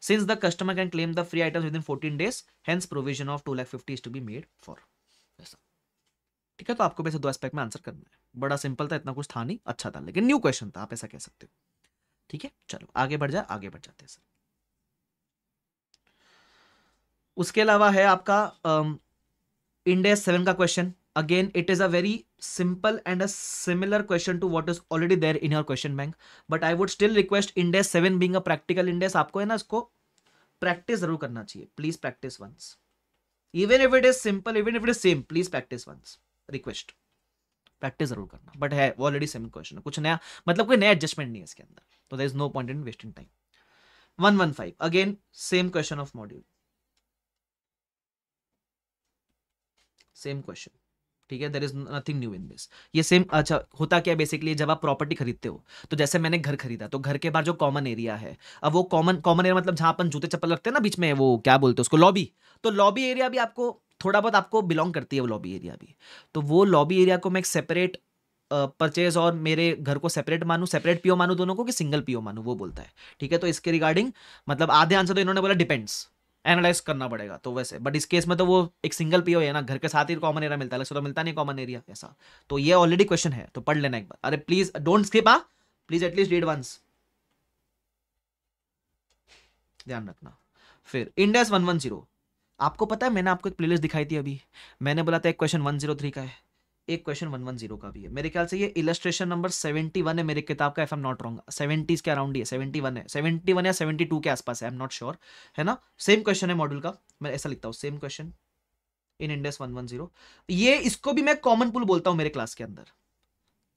since the customer can claim the free item within fourteen days hence provision of two lakh fifty is to be made for ठीक है तो आपको वैसे दो एस्पेक्ट में आंसर करना है बड़ा सिंपल था इतना कुछ था नहीं अच्छा था लेकिन न्यू क्वेश्चन था आप ऐसा कह सकते हो ठीक है चलो आगे बढ़ जाए आगे बढ़ जाते हैं सर उसके अलावा है आपका इंडेस सेवन का question again it is a very simple and a similar question to what is already there in your question bank but i would still request index 7 being a practical index aapko hai na isko practice zarur karna chahiye please practice once even if it is simple even if it is same please practice once request practice जरूर करना बट है वो ऑलरेडी सेम क्वेश्चन है कुछ नया मतलब कोई नया एडजस्टमेंट नहीं है इसके अंदर तो there is no point in wasting time one one five again same question of module same question ठीक है there is nothing new in this ये सेम अच्छा होता क्या बेसिकली जब आप प्रॉपर्टी खरीदते हो तो जैसे मैंने घर खरीदा तो घर के बाहर जो कॉमन एरिया है अब वो कॉमन कॉमन एरिया मतलब जहां अपन जूते चप्पल रखते हैं ना बीच में वो क्या बोलते हैं उसको लॉबी तो लॉबी एरिया भी आपको थोड़ा बहुत आपको बिलोंग करती है वो लॉबी एरिया भी तो वो लॉबी एरिया को मैं एक सेपरेट परचेज और मेरे घर को सेपरेट मानू सेपरेट पीओ मानू दोनों को कि सिंगल पीओ मानू वो बोलता है ठीक है तो इसके रिगार्डिंग मतलब आधे आंसर तो इन्होंने बोला डिपेंड्स एनालाइज करना पड़ेगा तो वैसे बट इस केस में तो वो एक सिंगल पीओ है ना घर के साथ ही कॉमन एरिया मिलता है तो मिलता नहीं कॉमन एरिया ऐसा तो ये ऑलरेडी क्वेश्चन है तो पढ़ लेना एक बार अरे प्लीज डोंट स्किप आ प्लीज एटलीस्ट रीड वंस ध्यान रखना फिर इंडेस वन वन जीरो आपको पता है मैंने आपको एक प्लेलिस्ट दिखाई थी अभी मैंने बोला था एक क्वेश्चन वन जीरो थ्री का है एक क्वेश्चन वन वन जीरो का भी है मेरे ख्याल से ये इलस्ट्रेशन नंबर सेवेंटी वन है मेरे किताब का if am not wrong seventies के अराउंड ही है सेवेंटी वन है सेवेंटी वन या सेवेंटी टू के आसपास है आई एम नॉट श्योर है ना सेम क्वेश्चन है मॉड्यूल का मैं ऐसा लिखता हूँ same question in Ind AS one one zero ये इसको भी मैं कॉमन पुल बोलता हूँ मेरे क्लास के अंदर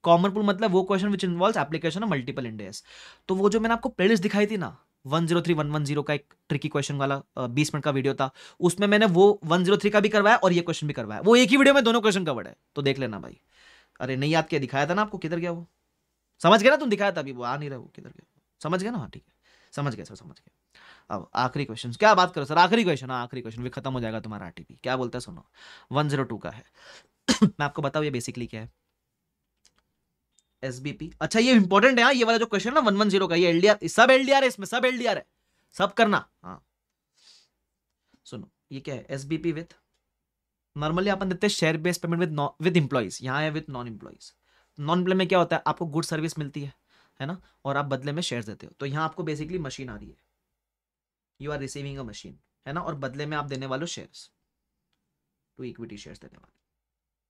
कॉमन पुल मतलब वो question which involve application of multiple Ind AS तो वो जो मैंने आपको प्लेलिस्ट दिखाई थी ना one zero three one one zero का एक ट्रिकी क्वेश्चन वाला बीस मिनट का वीडियो था उसमें मैंने वो वन जीरो थ्री का भी करवाया और ये क्वेश्चन भी करवाया वो एक ही वीडियो में दोनों क्वेश्चन कवर्ड है तो देख लेना भाई अरे नहीं याद किया दिखाया था ना आपको किधर गया वो समझ गया ना तुम दिखाया था अभी वो आ नहीं रहे वो किधर गया समझ गया ना हाँ ठीक है समझ गया सर समझ गया अब आखिरी क्वेश्चन क्या बात करो सर आखिरी क्वेश्चन हाँ आखिरी क्वेश्चन भी खत्म हो जाएगा तुम्हारा आरटीपी क्या बोलता है सुनो वन जीरो टू का है मैं आपको बताऊँ ये बेसिकली क्या है एसबीपी अच्छा ये इंपॉर्टेंट है हाँ, ये वाला जो क्वेश्चन ना वन वन जीरो का ये एलडीआर सब एलडीआर है इसमें सब एलडीआर है सब करना हाँ सुनो ये क्या है एसबीपी विथ नॉर्मली अपन देते हैं share based payment with with employees यहाँ है with non employees non employee में क्या होता है आपको गुड सर्विस मिलती है है ना और आप बदले में शेयर देते हो तो यहाँ आपको बेसिकली मशीन आ रही है you are receiving a machine है ना और बदले में आप देने वाले शेयर्स टू इक्विटी शेयर्स देने वाले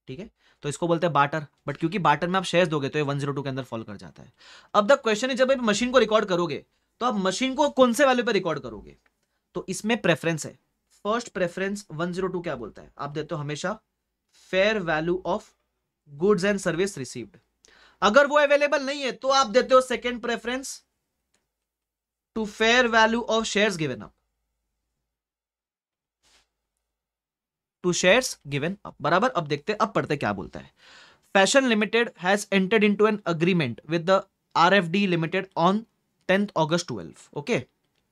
ठीक है तो इसको बोलते हैं बाटर बट क्योंकि बाटर में आप शेयर दोगे तो ये 102 के अंदर फॉल कर जाता है अब द क्वेश्चन है जब आप मशीन को रिकॉर्ड करोगे तो आप मशीन को कौन से वैल्यू पे रिकॉर्ड करोगे तो इसमें प्रेफरेंस है फर्स्ट प्रेफरेंस 102 क्या बोलता है आप देते हो हमेशा fair value of goods and service received अगर वो अवेलेबल नहीं है तो आप देते हो second preference to fair value of share given up to shares given up बराबर अब देखते हैं अब पढ़ते क्या बोलता है fashion limited has entered into an agreement with the RFD limited on tenth August twelve okay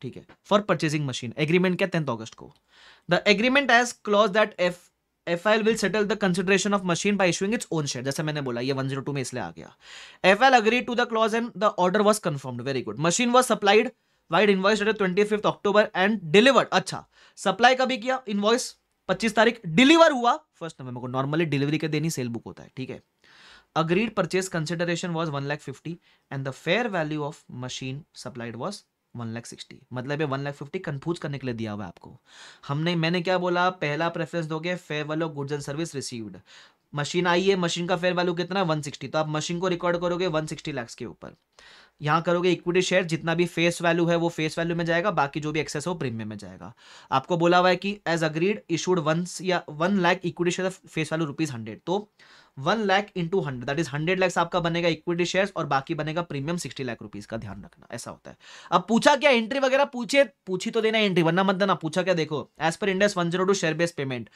ठीक है फॉर परचेजिंग मशीन एग्रीमेंट क्या टेंथ ऑगस्ट को the agreement has clause that F F I L will settle the consideration of machine by issuing its own share जैसे मैंने बोला ये वन जीरो टू में इसलिए आ गया F I L agree to the clause and the order was confirmed very good machine was supplied vide invoice twenty fifth October and delivered अच्छा सप्लाई कभी किया इन्वॉइस पच्चीस तारीख डिलीवर हुआ फर्स्ट नवंबर को नॉर्मली डिलीवरी के दिन ही सेल बुक होता है ठीक है agreed purchase consideration was one lakh fifty and the fair value of machine supplied was one lakh sixty मतलब ये वन लैख फिफ्टी कन्फ्यूज करने के लिए दिया हुआ है आपको हमने मैंने क्या बोला पहला प्रेफरेंस दोगे fair value of goods and service received machine आई है मशीन का फेयर वैल्यू कितना है वन सिक्सटी तो आप मशीन को रिकॉर्ड करोगे वन सिक्सटी लैक्स के ऊपर यहाँ करोगे इक्विटी शेयर जितना भी फेस वैल्यू है वो फेस वैल्यू में जाएगा बाकी जो भी एक्सेस हो प्रीमियम में जाएगा आपको बोला हुआ है कि एज अग्रीड इशूड वन या one lakh equity share face value rupees hundred तो one lakh into hundred that is hundred lakhs आपका बनेगा इक्विटी शेयर्स और बाकी बनेगा प्रीमियम सिक्सटी लाख रुपीज का ध्यान रखना ऐसा होता है अब पूछा क्या एंट्री वगैरह पूछे पूछी तो देना एंट्री वरना मत देना पूछा क्या देखो as per Ind AS one zero two share base payment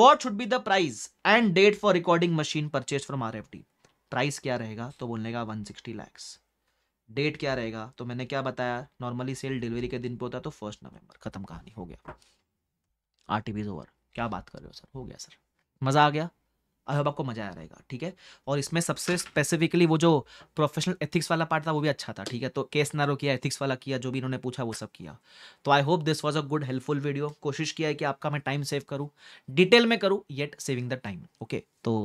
what should be the price and date for recording machine purchase from आर प्राइस क्या रहेगा तो बोलने का वन सिक्सटी लैक्स डेट क्या रहेगा तो मैंने क्या बताया नॉर्मली सेल डिलीवरी के दिन पे होता है तो फर्स्ट नवंबर खत्म कहानी हो गया आर टी ओवर क्या बात कर रहे हो सर हो गया सर मज़ा आ गया आई होप आपको मज़ा आ रहेगा ठीक है और इसमें सबसे स्पेसिफिकली वो जो प्रोफेशनल एथिक्स वाला पार्ट था वो भी अच्छा था ठीक है तो केस नारो किया एथिक्स वाला किया जो भी इन्होंने पूछा वो सब किया तो I hope this was a good helpful video कोशिश किया है कि आपका मैं टाइम सेव करूँ डिटेल में करूँ yet saving the time okay तो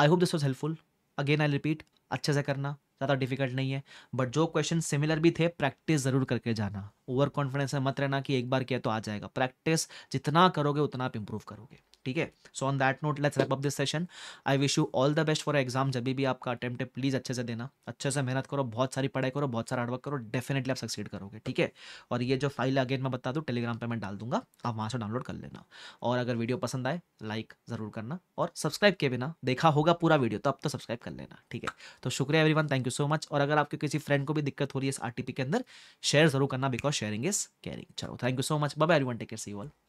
I hope this was helpful again I repeat अच्छे से करना ज़्यादा डिफिकल्ट नहीं है बट जो क्वेश्चन सिमिलर भी थे प्रैक्टिस ज़रूर करके जाना ओवर कॉन्फिडेंस में मत रहना कि एक बार किया तो आ जाएगा प्रैक्टिस जितना करोगे उतना आप इम्प्रूव करोगे ठीक है so on that note let's wrap up this session I wish you all the best for exam जब भी आपका अटेम्प्ट है प्लीज़ अच्छे से देना अच्छे से मेहनत करो बहुत सारी पढ़ाई करो बहुत सारा हार्डवर्क करो डेफिनेटली आप सक्सीड करोगे ठीक है और ये जो फाइल अगेन मैं बता दूँ टेलीग्राम पर मैं डाल दूंगा आप वहाँ से डाउनलोड कर लेना और अगर वीडियो पसंद आए लाइक ज़रूर करना और सब्सक्राइब किए बिना देखा होगा पूरा वीडियो तो अब तो सब्सक्राइब कर लेना ठीक है तो शुक्रिया one thank you so much और अगर आपके किसी फ्रेंड को भी दिक्कत हो रही है इस आरटीपी के अंदर शेयर जरूर करना बिकॉज शेयरिंग इज कैरिंग चलो thank you so much bye everyone take care see all